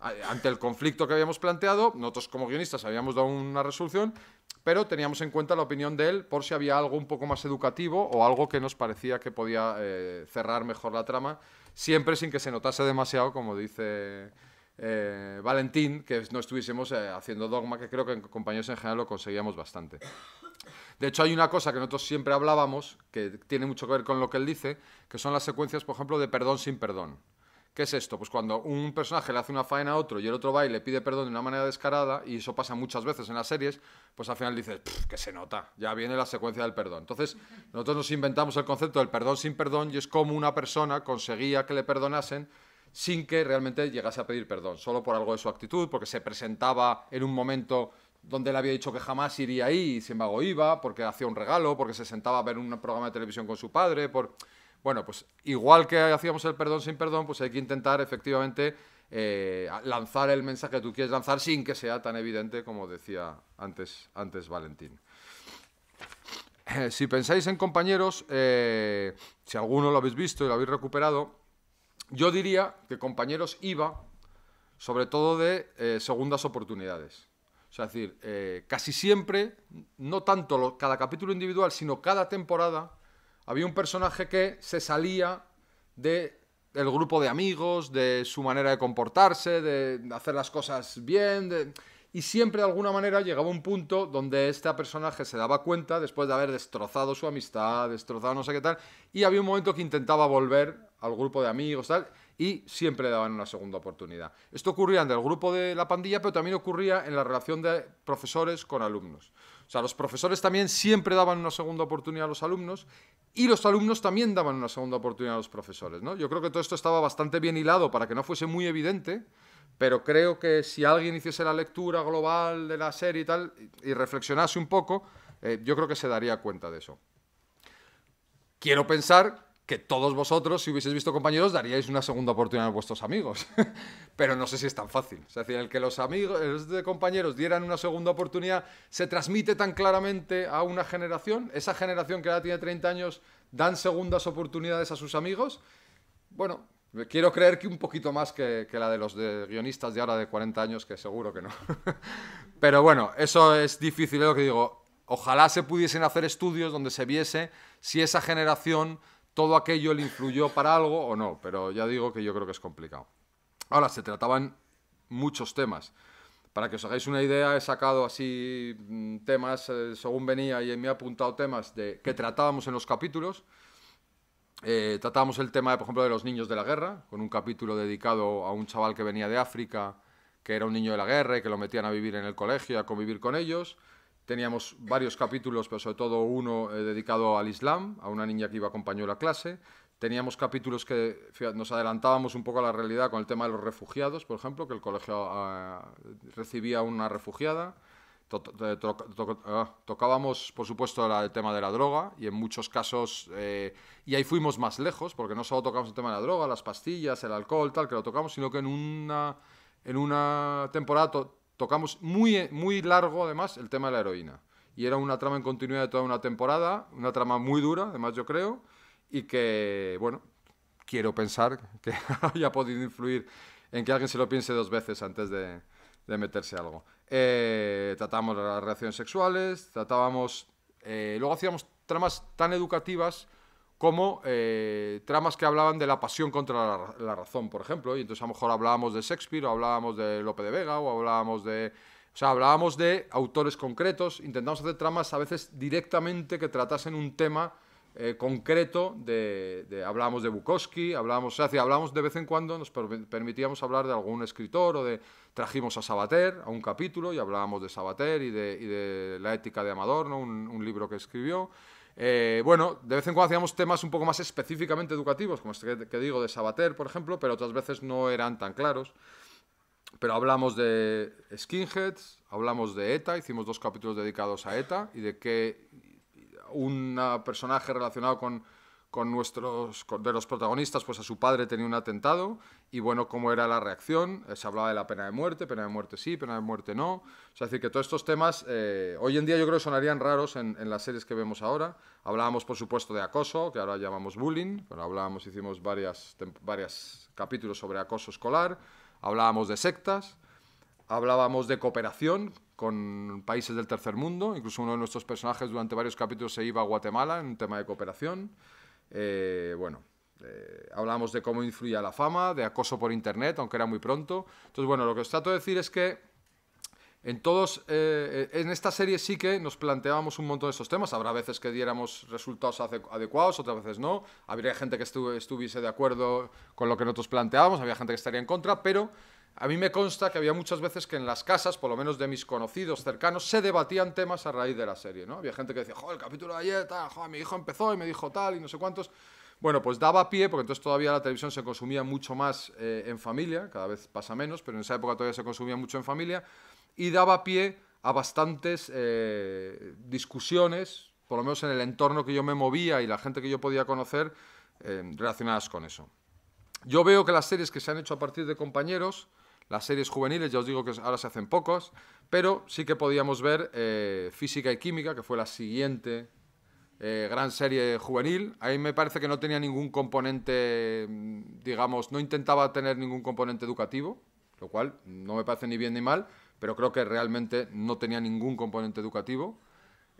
S3: ante el conflicto que habíamos planteado, nosotros como guionistas habíamos dado una resolución, pero teníamos en cuenta la opinión de él por si había algo un poco más educativo o algo que nos parecía que podía eh, cerrar mejor la trama, siempre sin que se notase demasiado, como dice eh, Valentín, que no estuviésemos eh, haciendo dogma, que creo que en compañeros en general lo conseguíamos bastante. De hecho, hay una cosa que nosotros siempre hablábamos, que tiene mucho que ver con lo que él dice, que son las secuencias, por ejemplo, de perdón sin perdón. ¿Qué es esto? Pues cuando un personaje le hace una faena a otro y el otro va y le pide perdón de una manera descarada, y eso pasa muchas veces en las series, pues al final dices, que se nota, ya viene la secuencia del perdón. Entonces, nosotros nos inventamos el concepto del perdón sin perdón y es como una persona conseguía que le perdonasen sin que realmente llegase a pedir perdón, solo por algo de su actitud, porque se presentaba en un momento donde le había dicho que jamás iría ahí y sin embargo iba, porque hacía un regalo, porque se sentaba a ver un programa de televisión con su padre, por... Bueno, pues igual que hacíamos el perdón sin perdón, pues hay que intentar efectivamente eh, lanzar el mensaje que tú quieres lanzar sin que sea tan evidente como decía antes, antes Valentín. Eh, si pensáis en compañeros, eh, si alguno lo habéis visto y lo habéis recuperado, yo diría que compañeros iba sobre todo de segundas oportunidades. O sea, es decir, casi siempre, no tanto cada capítulo individual, sino cada temporada, había un personaje que se salía de grupo de amigos, de su manera de comportarse, de hacer las cosas bien, y siempre de alguna manera llegaba un punto donde este personaje se daba cuenta, después de haber destrozado su amistad, destrozado no sé qué tal, y había un momento que intentaba volver al grupo de amigos, y siempre le daban una segunda oportunidad. Esto ocurría en el grupo de la pandilla, pero también ocurría en la relación de profesores con alumnos. O sea, los profesores también siempre daban una segunda oportunidad a los alumnos y los alumnos también daban una segunda oportunidad a los profesores. ¿no? Yo creo que todo esto estaba bastante bien hilado para que no fuese muy evidente, pero creo que si alguien hiciese la lectura global de la serie y tal y reflexionase un poco, eh, yo creo que se daría cuenta de eso. Quiero pensar que todos vosotros, si hubieseis visto compañeros, daríais una segunda oportunidad a vuestros amigos. Pero no sé si es tan fácil. Es decir, el que los amigos, de compañeros dieran una segunda oportunidad se transmite tan claramente a una generación. Esa generación que ahora tiene 30 años dan segundas oportunidades a sus amigos. Bueno, quiero creer que un poquito más que, la de los de guionistas de ahora de 40 años, que seguro que no. Pero bueno, eso es difícil, lo que digo. Ojalá se pudiesen hacer estudios donde se viese si esa generación todo aquello le influyó para algo o no, pero ya digo que yo creo que es complicado. Ahora, se trataban muchos temas. Para que os hagáis una idea, he sacado así mm, temas, eh, según venía, y me he apuntado temas de, que tratábamos en los capítulos. Eh, tratábamos el tema, por ejemplo, de los niños de la guerra, con un capítulo dedicado a un chaval que venía de África, que era un niño de la guerra y que lo metían a vivir en el colegio, a convivir con ellos teníamos varios capítulos, pero sobre todo uno eh, dedicado al Islam, a una niña que iba acompañó la clase. Teníamos capítulos que nos adelantábamos un poco a la realidad con el tema de los refugiados, por ejemplo, que el colegio recibía ah, recibía una refugiada. Eh, ah, tocábamos, por supuesto, el tema de la droga y en muchos casos, eh, y ahí fuimos más lejos, porque no solo tocamos el tema de la droga, las pastillas, el alcohol, tal, que lo tocamos, sino que en una, en una temporada Tocamos muy, muy largo, además, el tema de la heroína. Y era una trama en continuidad de toda una temporada, una trama muy dura, además, yo creo, y que, bueno, quiero pensar que haya podido influir en que alguien se lo piense dos veces antes de, meterse algo. Eh, tratábamos las relaciones sexuales, tratábamos... Eh, luego hacíamos tramas tan educativas como eh, tramas que hablaban de la pasión contra la, razón, por ejemplo, y entonces a lo mejor hablábamos de Shakespeare, o hablábamos de Lope de Vega, o hablábamos de... O sea, hablábamos de autores concretos, intentamos hacer tramas a veces directamente que tratasen un tema eh, concreto, de, hablábamos de Bukowski, hablábamos, o de vez en cuando, nos permitíamos hablar de algún escritor o de... Trajimos a Sabater a un capítulo y hablábamos de Sabater y de, la ética de Amador, un libro que escribió. Eh, bueno, de vez en cuando hacíamos temas un poco más específicamente educativos, como este que, digo de Sabater, por ejemplo, pero otras veces no eran tan claros. Pero hablamos de skinheads, hablamos de ETA, hicimos dos capítulos dedicados a ETA y de que un personaje relacionado con, nuestros los protagonistas, pues a su padre tenía un atentado y bueno, cómo era la reacción. Eh, se hablaba de la pena de muerte, pena de muerte sí, pena de muerte no. O sea, es decir, que todos estos temas eh, hoy en día yo creo sonarían raros en, las series que vemos ahora. Hablábamos, por supuesto, de acoso, que ahora llamamos bullying, pero hablábamos, hicimos varios varias capítulos sobre acoso escolar. Hablábamos de sectas, hablábamos de cooperación con países del tercer mundo. Incluso uno de nuestros personajes durante varios capítulos se iba a Guatemala en un tema de cooperación. Eh, bueno, hablábamos eh, hablamos de cómo influía la fama, de acoso por Internet, aunque era muy pronto. Entonces, bueno, lo que os trato de decir es que en todos, eh, en esta serie sí que nos planteábamos un montón de estos temas. Habrá veces que diéramos resultados adecuados, otras veces no. Habría gente que estuviese de acuerdo con lo que nosotros planteábamos, había gente que estaría en contra, pero a mí me consta que había muchas veces que en las casas, por lo menos de mis conocidos cercanos, se debatían temas a raíz de la serie, ¿no? Había gente que decía, joder, el capítulo de ayer, mi hijo empezó y me dijo tal y no sé cuántos. Bueno, pues daba pie, porque entonces todavía la televisión se consumía mucho más eh, en familia, cada vez pasa menos, pero en esa época todavía se consumía mucho en familia, y daba pie a bastantes eh, discusiones, por lo menos en el entorno que yo me movía y la gente que yo podía conocer, eh, relacionadas con eso. Yo veo que las series que se han hecho a partir de compañeros, las series juveniles, ya os digo que ahora se hacen pocos, pero sí que podíamos ver Física y Química, que fue la siguiente eh, gran serie juvenil. Ahí me parece que no tenía ningún componente, mm, digamos, no intentaba tener ningún componente educativo, lo cual no me parece ni bien ni mal, pero creo que realmente no tenía ningún componente educativo.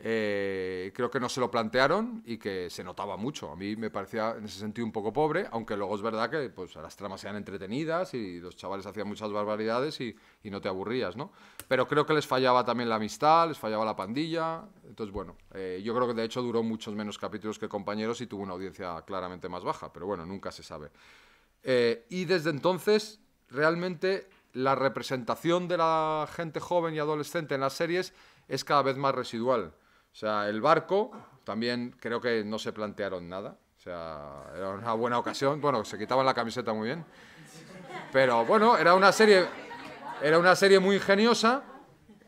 S3: Eh, creo que no se lo plantearon y que se notaba mucho. A mí me parecía en ese sentido un poco pobre, aunque luego es verdad que pues, las tramas eran entretenidas y los chavales hacían muchas barbaridades y, no te aburrías, ¿no? Pero creo que les fallaba también la amistad, les fallaba la pandilla. Entonces, bueno, eh, yo creo que de hecho duró muchos menos capítulos que compañeros y tuvo una audiencia claramente más baja, pero bueno, nunca se sabe. Eh, y desde entonces, realmente la representación de la gente joven y adolescente en las series es cada vez más residual. O sea, el barco también creo que no se plantearon nada. O sea, era una buena ocasión. Bueno, se quitaban la camiseta muy bien. Pero bueno, era una serie, era una serie muy ingeniosa.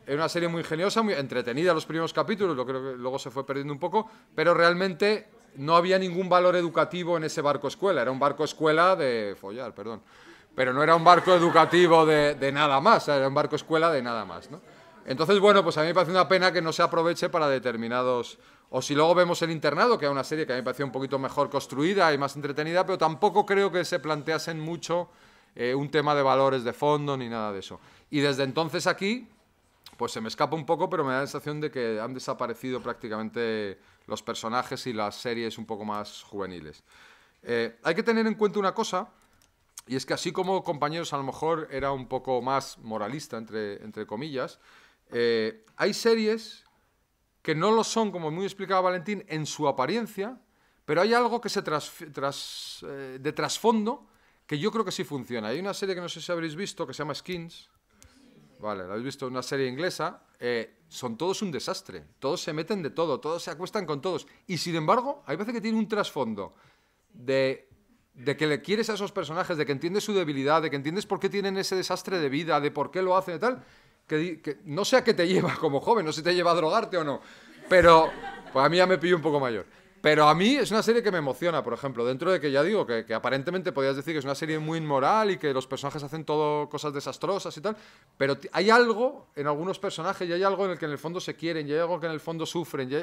S3: Era una serie muy ingeniosa, muy entretenida los primeros capítulos, lo que luego se fue perdiendo un poco, pero realmente no había ningún valor educativo en ese barco escuela. Era un barco escuela de follar, perdón. Pero no era un barco educativo de, de nada más, era un barco escuela de nada más, ¿no? Entonces, bueno, pues a mí me parece una pena que no se aproveche para determinados... O si luego vemos El Internado, que es una serie que a mí me pareció un poquito mejor construida y más entretenida, pero tampoco creo que se planteasen mucho eh, un tema de valores de fondo ni nada de eso. Y desde entonces aquí, pues se me escapa un poco, pero me da la sensación de que han desaparecido prácticamente los personajes y las series un poco más juveniles. Eh, hay que tener en cuenta una cosa, y es que así como compañeros a lo mejor era un poco más moralista, entre comillas, eh, hay series que no lo son, como muy explicaba Valentín, en su apariencia, pero hay algo que se tras, eh, de trasfondo que yo creo que sí funciona. Hay una serie que no sé si habréis visto que se llama Skins. Vale, la habéis visto, una serie inglesa. Eh, son todos un desastre. Todos se meten de todo, todos se acuestan con todos. Y sin embargo, hay veces que tiene un trasfondo de de que le quieres a esos personajes, de que entiendes su debilidad, de que entiendes por qué tienen ese desastre de vida, de por qué lo hacen y tal, no sé a qué te lleva como joven, no sé si te lleva a drogarte o no, pero pues a mí ya me pillo un poco mayor. Pero a mí es una serie que me emociona, por ejemplo, dentro de que ya digo que, aparentemente podrías decir que es una serie muy inmoral y que los personajes hacen todo cosas desastrosas y tal, pero hay algo en algunos personajes y hay algo en el que en el fondo se quieren, y hay algo que en el fondo sufren, y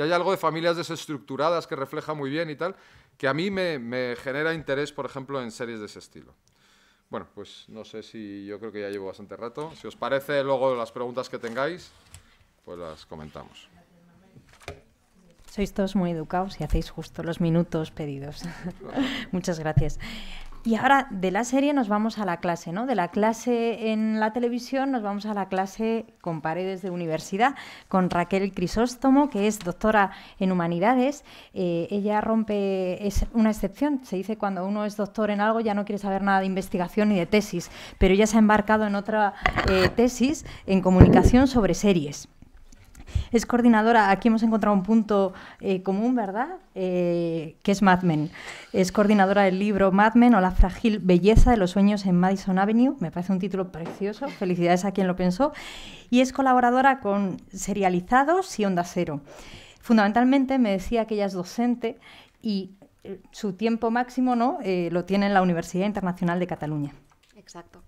S3: hay, algo de familias desestructuradas que refleja muy bien y tal, que a mí me genera interés, por ejemplo, en series de ese estilo. Bueno, pues no sé si yo creo que ya llevo bastante rato. Si os parece, luego las preguntas que tengáis, pues las comentamos.
S1: Sois todos muy educados y hacéis justo los minutos pedidos. Muchas gracias. Y ahora de la serie nos vamos a la clase, ¿no? De la clase en la televisión nos vamos a la clase con paredes de universidad, con Raquel Crisóstomo, que es doctora en humanidades. Eh, ella rompe, es una excepción, se dice cuando uno es doctor en algo ya no quiere saber nada de investigación ni de tesis, pero ella se ha embarcado en otra eh, tesis en comunicación sobre series es coordinadora, aquí hemos encontrado un punto eh, común, ¿verdad? Eh, que es Mad Men. Es coordinadora del libro Mad Men o la frágil belleza de los sueños en Madison Avenue. Me parece un título precioso, felicidades a quien lo pensó. Y es colaboradora con Serializados y Onda Cero. Fundamentalmente me decía que ella es docente y eh, su tiempo máximo ¿no? lo tiene en la Universidad Internacional de Cataluña.
S4: Exacto.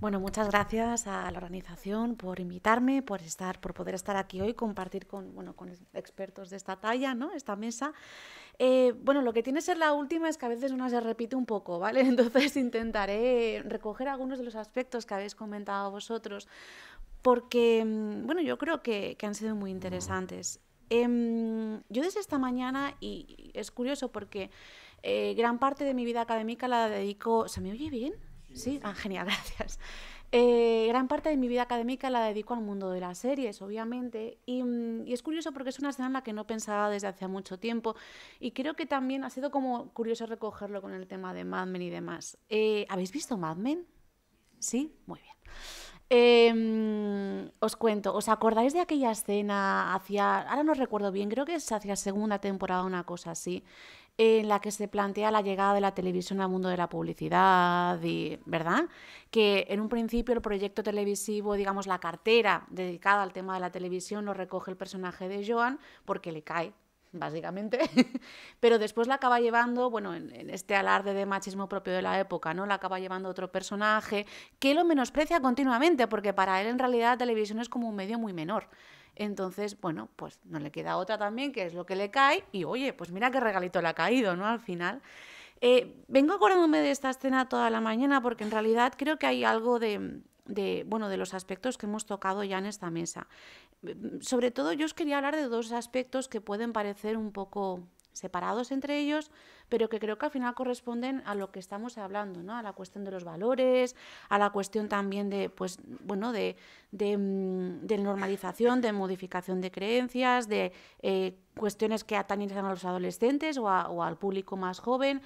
S4: Bueno, muchas gracias a la organización por invitarme, por estar, por poder estar aquí hoy, compartir con, bueno, con expertos de esta talla, ¿no? Esta mesa. Eh, bueno, lo que tiene que ser la última es que a veces una se repite un poco, ¿vale? Entonces intentaré recoger algunos de los aspectos que habéis comentado vosotros, porque, mm, bueno, yo creo que, han sido muy interesantes. Em, yo desde esta mañana, y es curioso porque eh, gran parte de mi vida académica la dedico. ¿Se me oye bien? Sí, genial, ah, gracias. Eh, gran parte de mi vida académica la dedico al mundo de las series, obviamente, mm, y, es curioso porque es una escena en la que no pensaba desde hace mucho tiempo y creo que también ha sido como curioso recogerlo con el tema de Mad Men y demás. Eh, ¿Habéis visto Mad Men? Sí, muy bien. Em, os cuento, ¿os acordáis de aquella escena hacia, ahora no recuerdo bien, creo que es hacia segunda temporada, una cosa así, en la que se plantea la llegada de la televisión al mundo de la publicidad, ¿verdad? Que en un principio el proyecto televisivo, digamos, la cartera dedicada al tema de la televisión lo recoge el personaje de Joan porque le cae básicamente, pero después la acaba llevando, bueno, en, en, este alarde de machismo propio de la época, ¿no? La acaba llevando otro personaje que lo menosprecia continuamente, porque para él en realidad la televisión es como un medio muy menor. Entonces, bueno, pues no le queda otra también, que es lo que le cae, y oye, pues mira qué regalito le ha caído, ¿no? Al final. Eh, vengo acordándome de esta escena toda la mañana porque en realidad creo que hay algo de, bueno, de los aspectos que hemos tocado ya en esta mesa. Sobre todo yo os quería hablar de dos aspectos que pueden parecer un poco separados entre ellos, pero que creo que al final corresponden a lo que estamos hablando, ¿no? A la cuestión de los valores, a la cuestión también de, pues, bueno, de, de, mm, normalización, de modificación de creencias, de eh, cuestiones que atañen a los adolescentes o, al público más joven.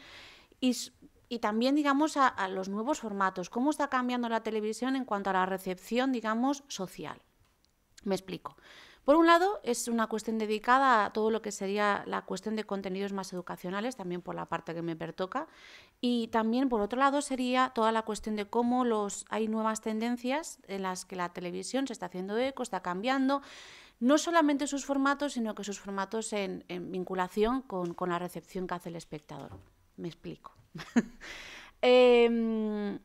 S4: Y también, digamos, a, a, los nuevos formatos, cómo está cambiando la televisión en cuanto a la recepción, digamos, social. Me explico. Por un lado, es una cuestión dedicada a todo lo que sería la cuestión de contenidos más educacionales, también por la parte que me pertoca, y también por otro lado sería toda la cuestión de cómo los, hay nuevas tendencias en las que la televisión se está haciendo eco, está cambiando, no solamente sus formatos, sino que sus formatos en, vinculación con, la recepción que hace el espectador. Me explico. Em,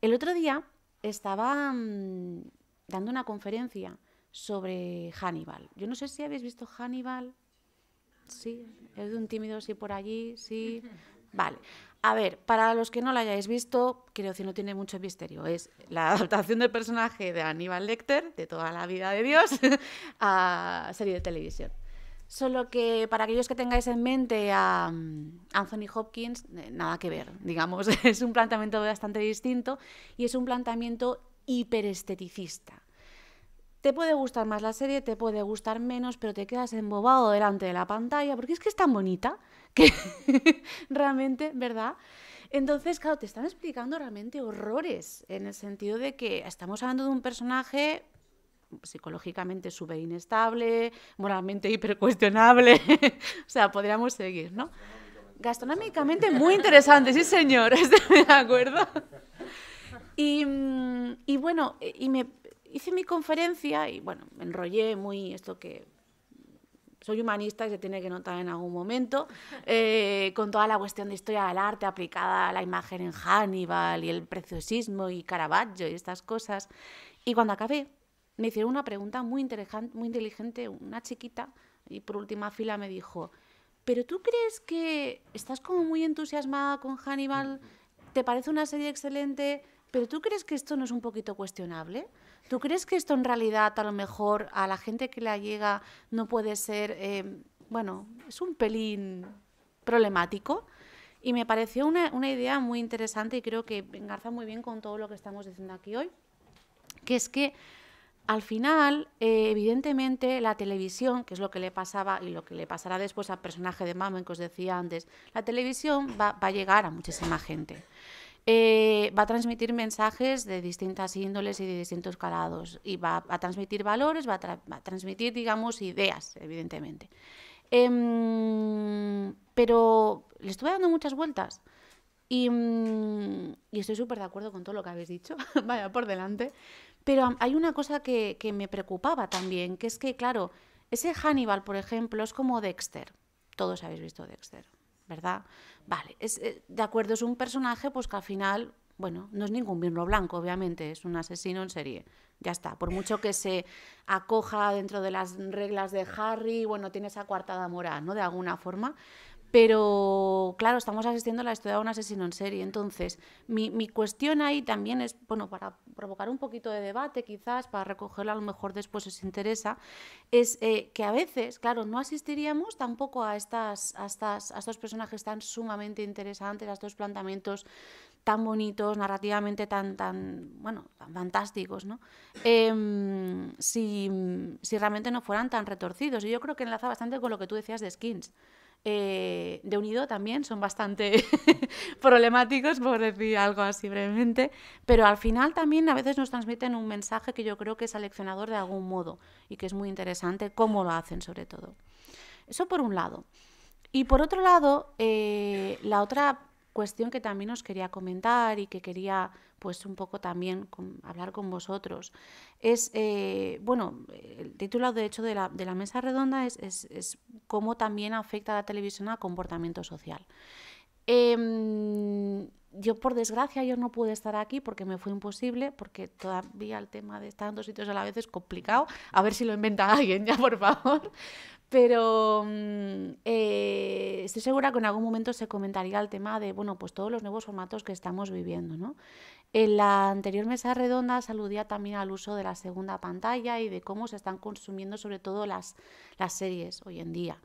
S4: el otro día estaba mm, dando una conferencia sobre Hannibal. Yo no sé si habéis visto Hannibal. Sí, es de un tímido, sí, por allí, sí. Vale. A ver, para los que no la hayáis visto, creo que no tiene mucho misterio. Es la adaptación del personaje de Hannibal Lecter, de toda la vida de Dios, a serie de televisión. Solo que para aquellos que tengáis en mente a mm, Anthony Hopkins, eh, nada que ver, digamos, es un planteamiento bastante distinto y es un planteamiento hiperesteticista. Te puede gustar más la serie, te puede gustar menos, pero te quedas embobado delante de la pantalla, porque es que es tan bonita que realmente, ¿verdad? Entonces, claro, te están explicando realmente horrores, en el sentido de que estamos hablando de un personaje psicológicamente súper inestable, moralmente hipercuestionable, o sea, podríamos seguir, ¿no? Gastronómicamente muy interesante, sí señor, estoy de acuerdo. Y, mm, y bueno, y me hice mi conferencia y bueno, me enrollé muy esto que soy humanista y se tiene que notar en algún momento, eh, con toda la cuestión de historia del arte aplicada a la imagen en Hannibal y el preciosismo y Caravaggio y estas cosas. Y cuando acabé, me hicieron una pregunta muy, muy inteligente, una chiquita, y por última fila me dijo, ¿pero tú crees que estás como muy entusiasmada con Hannibal? ¿Te parece una serie excelente? ¿Pero tú crees que esto no es un poquito cuestionable? ¿Tú crees que esto en realidad a lo mejor a la gente que la llega no puede ser, em, bueno, es un pelín problemático? Y me pareció una, idea muy interesante y creo que engarza muy bien con todo lo que estamos diciendo aquí hoy, que es que al final, eh, evidentemente, la televisión, que es lo que le pasaba y lo que le pasará después al personaje de Mamen que os decía antes, la televisión va a llegar a muchísima gente. Eh, va a transmitir mensajes de distintas índoles y de distintos calados y va a transmitir valores, va a, transmitir, digamos, ideas, evidentemente. Em, pero le estuve dando muchas vueltas mm, y, estoy súper de acuerdo con todo lo que habéis dicho, vaya por delante, pero hay una cosa que, que me preocupaba también, que es que, claro, ese Hannibal, por ejemplo, es como Dexter. Todos habéis visto Dexter. ¿verdad? Vale, es, eh, de acuerdo, es un personaje pues que al final, bueno, no es ningún vino blanco, obviamente, es un asesino en serie. Ya está, por mucho que se acoja dentro de las reglas de Harry, bueno, tiene esa coartada moral, ¿no? De alguna forma, pero claro, estamos asistiendo a la historia de un asesino en serie. Entonces, mi, cuestión ahí también es, bueno, para provocar un poquito de debate quizás, para recogerlo a lo mejor después si os interesa, es eh, que a veces, claro, no asistiríamos tampoco a, estas, a, estas, a estos personajes tan sumamente interesantes, a estos planteamientos tan bonitos, narrativamente tan, tan bueno, tan fantásticos, ¿no? Em, si realmente no fueran tan retorcidos. Y yo creo que enlaza bastante con lo que tú decías de Skins. Eh, de Unido también son bastante problemáticos, por decir algo así brevemente, pero al final también a veces nos transmiten un mensaje que yo creo que es aleccionador de algún modo y que es muy interesante cómo lo hacen sobre todo. Eso por un lado. Y por otro lado, eh, la otra cuestión que también os quería comentar y que quería pues un poco también hablar con vosotros. Es, eh, bueno, el título de hecho de la, de la mesa redonda es, es, cómo también afecta la televisión al comportamiento social. Em, yo por desgracia yo no pude estar aquí porque me fue imposible, porque todavía el tema de estar en dos sitios a la vez es complicado. A ver si lo inventa alguien ya, por favor. Pero mm, eh, estoy segura que en algún momento se comentaría el tema de, bueno, pues todos los nuevos formatos que estamos viviendo, ¿no? En la anterior mesa redonda se aludía también al uso de la segunda pantalla y de cómo se están consumiendo sobre todo las, las series hoy en día.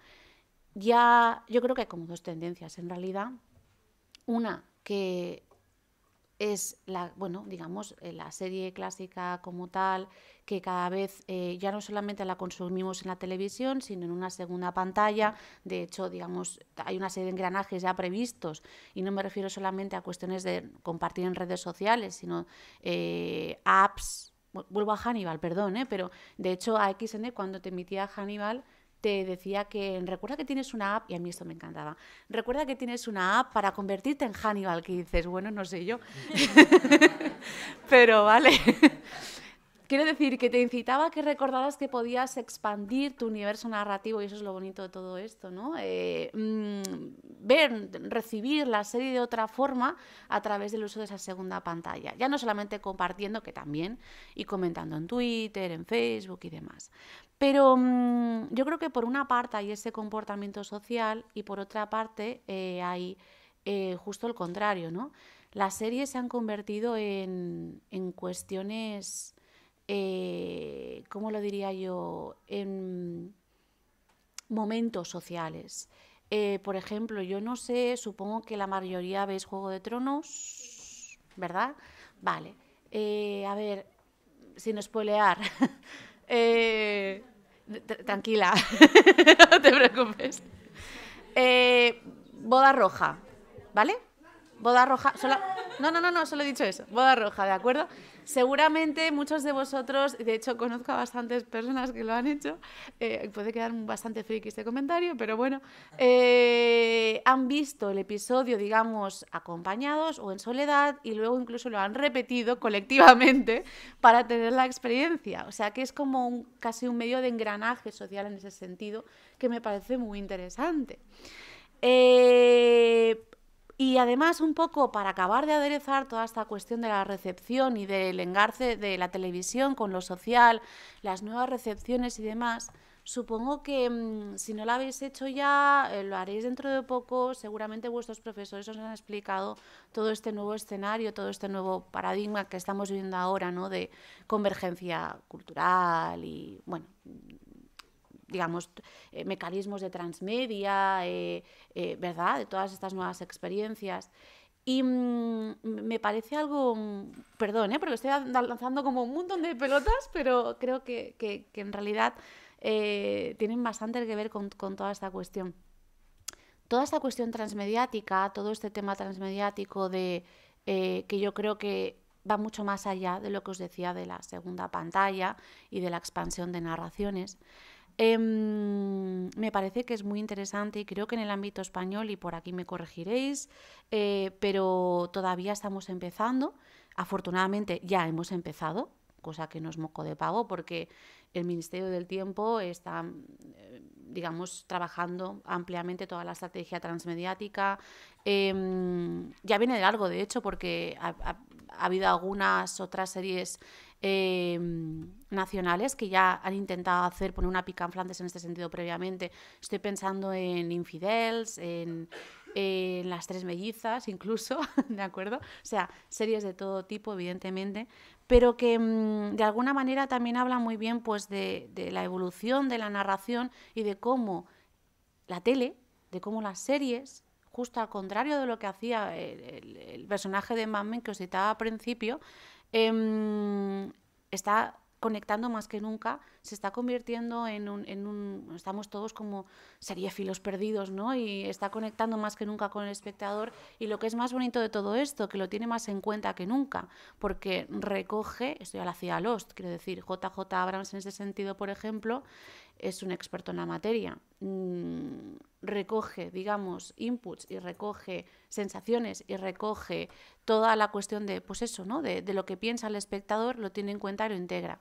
S4: Ya, yo creo que hay como dos tendencias en realidad. Una, que es la, bueno, digamos, eh, la serie clásica como tal, que cada vez eh, ya no solamente la consumimos en la televisión, sino en una segunda pantalla. De hecho, digamos, hay una serie de engranajes ya previstos, y no me refiero solamente a cuestiones de compartir en redes sociales, sino eh, apps. Vuelvo a Hannibal, perdón, pero de hecho a XN cuando te emitía Hannibal te decía que recuerda que tienes una app, y a mí esto me encantaba, recuerda que tienes una app para convertirte en Hannibal, que dices, bueno, no sé yo, pero vale. Quiero decir que te incitaba a que recordaras que podías expandir tu universo narrativo y eso es lo bonito de todo esto, ¿no? Eh, mm, ver, recibir la serie de otra forma a través del uso de esa segunda pantalla. Ya no solamente compartiendo, que también, y comentando en Twitter, en Facebook y demás. Pero mm, yo creo que por una parte hay ese comportamiento social y por otra parte eh, hay eh, justo el contrario, ¿no? Las series se han convertido en, en cuestiones eh, ¿cómo lo diría yo?, en momentos sociales. Eh, por ejemplo, yo no sé, supongo que la mayoría veis Juego de Tronos, ¿verdad? Vale. Eh, a ver, sin spoilear. eh, tranquila, no te preocupes. Eh, boda roja, ¿vale? Boda roja. No, no, no, no, solo he dicho eso. Boda roja, ¿de acuerdo? Seguramente muchos de vosotros, de hecho conozco a bastantes personas que lo han hecho, eh, puede quedar bastante friki este comentario, pero bueno, eh, han visto el episodio, digamos, acompañados o en soledad y luego incluso lo han repetido colectivamente para tener la experiencia. O sea que es como casi un medio de engranaje social en ese sentido que me parece muy interesante. Eh, y además, un poco para acabar de aderezar toda esta cuestión de la recepción y del engarce de la televisión con lo social, las nuevas recepciones y demás, supongo que mm, si no lo habéis hecho ya, eh, lo haréis dentro de poco. Seguramente vuestros profesores os han explicado todo este nuevo escenario, todo este nuevo paradigma que estamos viviendo ahora, ¿no? De convergencia cultural y, bueno, digamos, eh, mecanismos de transmedia, eh, eh, ¿verdad? De todas estas nuevas experiencias. Y mm, me parece algo, mm, perdón, porque estoy lanzando como un montón de pelotas, pero creo que, que, que en realidad tienen bastante que ver con, con toda esta cuestión. Toda esta cuestión transmediática, todo este tema transmediático de que yo creo que va mucho más allá de lo que os decía de la segunda pantalla y de la expansión de narraciones. Em, me parece que es muy interesante y creo que en el ámbito español, y por aquí me corregiréis, eh, pero todavía estamos empezando. Afortunadamente ya hemos empezado, cosa que no es moco de pago, porque el Ministerio del Tiempo está, mm, eh, digamos, trabajando ampliamente toda la estrategia transmediática. Em, ya viene de largo, de hecho, porque ha habido algunas otras series Em, nacionales que ya han intentado hacer, poner una pica en Flandes en este sentido previamente. Estoy pensando en Infidels, en, Las Tres Mellizas, incluso, ¿de acuerdo? O sea, series de todo tipo, evidentemente, pero que mm, de alguna manera también habla muy bien pues, de, la evolución de la narración y de cómo la tele, de cómo las series justo al contrario de lo que hacía el, personaje de Mammen que os citaba al principio, Em, está conectando más que nunca, se está convirtiendo en un, estamos todos como filos perdidos, ¿no? Y está conectando más que nunca con el espectador y lo que es más bonito de todo esto, que lo tiene más en cuenta que nunca, porque recoge, estoy ya la hacía Lost, quiero decir, JJ Abrams en ese sentido, por ejemplo, es un experto en la materia, mm, recoge, digamos, inputs y recoge sensaciones y recoge toda la cuestión de, pues eso, ¿no? De, lo que piensa el espectador, lo tiene en cuenta y lo integra.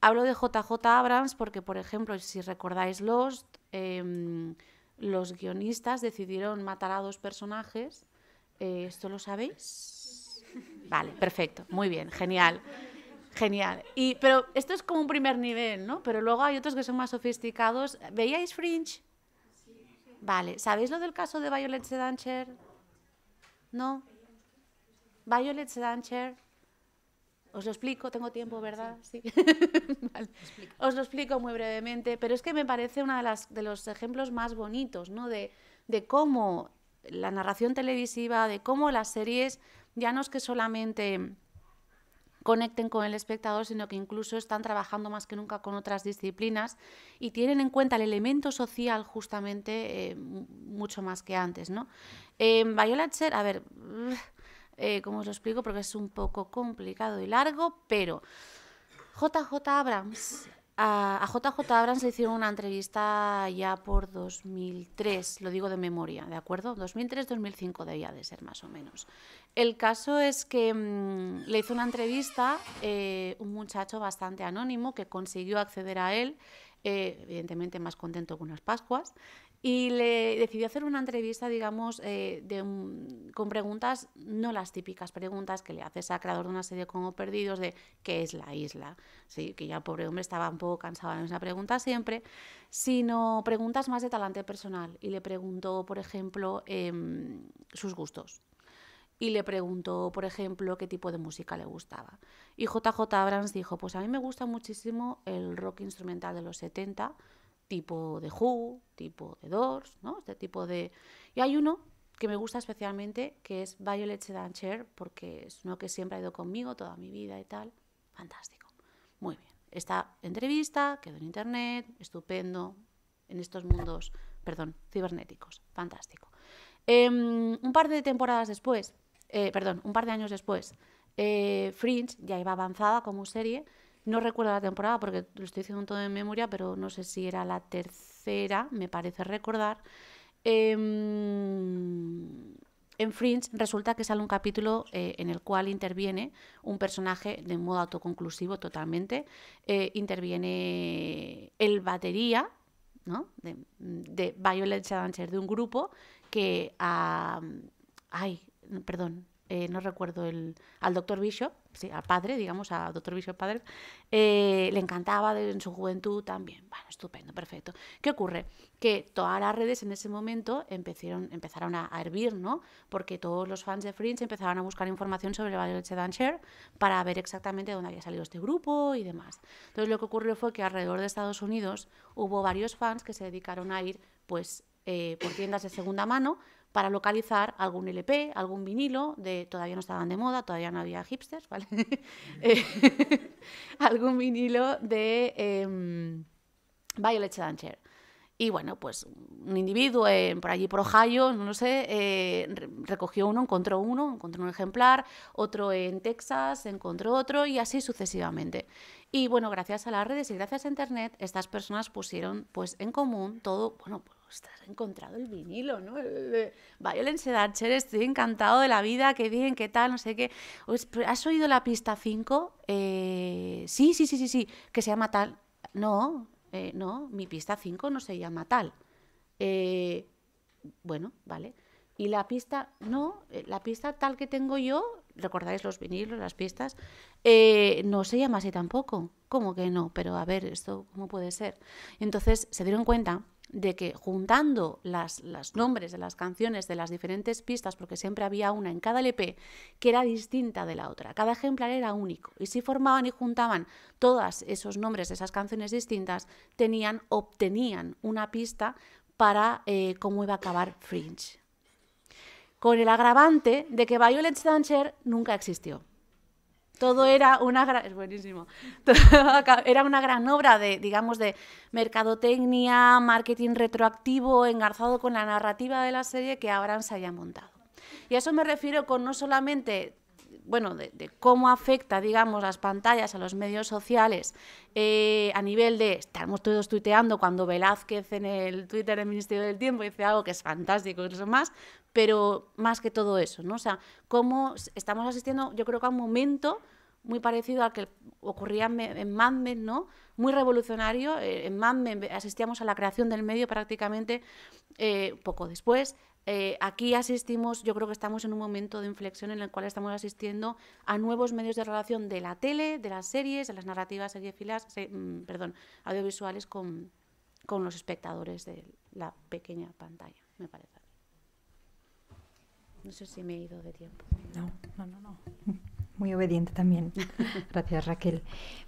S4: Hablo de JJ Abrams porque, por ejemplo, si recordáis Lost, em, los guionistas decidieron matar a dos personajes. Eh, ¿Esto lo sabéis? Vale, perfecto, muy bien, genial. Genial. Y, pero esto es como un primer nivel, ¿no? Pero luego hay otros que son más sofisticados. ¿Veíais Fringe? Vale. ¿Sabéis lo del caso de Violet Sedancher? ¿No? Violet Sedancher. Os lo explico, tengo tiempo, ¿verdad? Sí. Os lo explico muy brevemente, pero es que me parece uno de, de los ejemplos más bonitos, ¿no? De, de cómo la narración televisiva, de cómo las series ya no es que solamente conecten con el espectador, sino que incluso están trabajando más que nunca con otras disciplinas y tienen en cuenta el elemento social justamente eh, mucho más que antes. ¿no? Eh, a ver, eh, ¿cómo os lo explico? Porque es un poco complicado y largo, pero JJ Abrams a, JJ Abrams le hicieron una entrevista ya por 2003, lo digo de memoria, ¿de acuerdo? 2003-2005 debía de ser más o menos. El caso es que mm, le hizo una entrevista eh, un muchacho bastante anónimo que consiguió acceder a él, eh, evidentemente más contento que unas Pascuas, y le decidió hacer una entrevista, digamos, eh, con preguntas, no las típicas preguntas que le haces a creador de una serie como Perdidos, de qué es la isla, ¿sí? que ya pobre hombre estaba un poco cansado de esa pregunta siempre, sino preguntas más de talante personal. Y le preguntó, por ejemplo, em, sus gustos. Y le preguntó, por ejemplo, qué tipo de música le gustaba. Y JJ Abrams dijo, pues a mí me gusta muchísimo el rock instrumental de los 70 tipo de Who, tipo de Doors, ¿no? Este tipo de... Y hay uno que me gusta especialmente, que es Violet Sedan Chair, porque es uno que siempre ha ido conmigo toda mi vida y tal. Fantástico. Muy bien. Esta entrevista quedó en internet, estupendo, en estos mundos, perdón, cibernéticos. Fantástico. Em, un par de temporadas después, eh, perdón, un par de años después, eh, Fringe ya iba avanzada como serie no recuerdo la temporada porque lo estoy diciendo todo de memoria, pero no sé si era la tercera, me parece recordar. Em, en Fringe resulta que sale un capítulo eh, en el cual interviene un personaje de modo autoconclusivo totalmente. Eh, interviene el batería ¿no? de, de Violet de un grupo que a... Ay, perdón, eh, no recuerdo el... al doctor Bishop sí, al padre, digamos, a doctor Visio Padre, eh, le encantaba en su juventud también. Bueno, estupendo, perfecto. ¿Qué ocurre? Que todas las redes en ese momento empezaron, a, hervir, ¿no? Porque todos los fans de Fringe empezaron a buscar información sobre de Sedancher para ver exactamente dónde había salido este grupo y demás. Entonces lo que ocurrió fue que alrededor de Estados Unidos hubo varios fans que se dedicaron a ir, pues, eh, por tiendas de segunda mano para localizar algún LP, algún vinilo, de, todavía no estaban de moda, todavía no había hipsters, ¿vale? Eh, algún vinilo de eh, Violet Dancher. Y bueno, pues un individuo eh, por allí, por Ohio, no sé, eh, recogió uno, encontró uno, encontró un ejemplar, otro en Texas, encontró otro y así sucesivamente. Y bueno, gracias a las redes y gracias a Internet, estas personas pusieron pues en común todo, bueno, ostras, he encontrado el vinilo, ¿no? Violence Archer, estoy encantado de la vida, qué bien, qué tal, no sé qué. Pues, ¿Has oído la pista 5? Eh, sí, sí, sí, sí, sí, que se llama tal. No, eh, no, mi pista 5 no se llama tal. Eh, bueno, vale. Y la pista, no, la pista tal que tengo yo, recordáis los vinilos, las pistas, no se llama así tampoco. ¿Cómo que no? Pero a ver, ¿esto cómo puede ser? Entonces se dieron cuenta de que juntando los nombres de las canciones de las diferentes pistas, porque siempre había una en cada LP que era distinta de la otra, cada ejemplar era único, y si formaban y juntaban todos esos nombres de esas canciones distintas, tenían, obtenían una pista para eh, cómo iba a acabar Fringe. Con el agravante de que Violet Stancher nunca existió. Todo era una gran, es buenísimo. era una gran obra de, digamos, de mercadotecnia, marketing retroactivo, engarzado con la narrativa de la serie que se haya montado. Y a eso me refiero con no solamente bueno, de, cómo afecta, digamos, las pantallas a los medios sociales eh, a nivel de estamos todos tuiteando cuando Velázquez en el Twitter del Ministerio del Tiempo dice algo que es fantástico y eso más, pero más que todo eso, ¿no? O sea, cómo estamos asistiendo, yo creo que a un momento muy parecido al que ocurría en Mad ¿no? Muy revolucionario. Eh, en Mad asistíamos a la creación del medio prácticamente eh, poco después. Eh, aquí asistimos, yo creo que estamos en un momento de inflexión en el cual estamos asistiendo a nuevos medios de relación de la tele, de las series, de las narrativas mm, perdón, audiovisuales con, con los espectadores de la pequeña pantalla, me parece. No sé si me he ido de tiempo. No, no, no, no.
S1: Muy obediente también. Gracias, Raquel.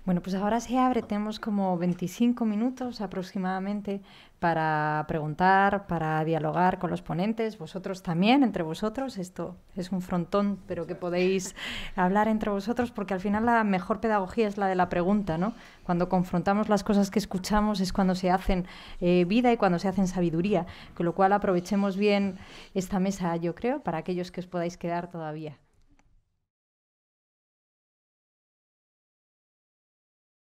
S1: Bueno, pues ahora se abre, tenemos como 25 minutos aproximadamente para preguntar, para dialogar con los ponentes, vosotros también, entre vosotros. Esto es un frontón, pero que podéis hablar entre vosotros porque al final la mejor pedagogía es la de la pregunta, ¿no? Cuando confrontamos las cosas que escuchamos es cuando se hacen eh, vida y cuando se hacen sabiduría, con lo cual aprovechemos bien esta mesa, yo creo, para aquellos que os podáis quedar todavía.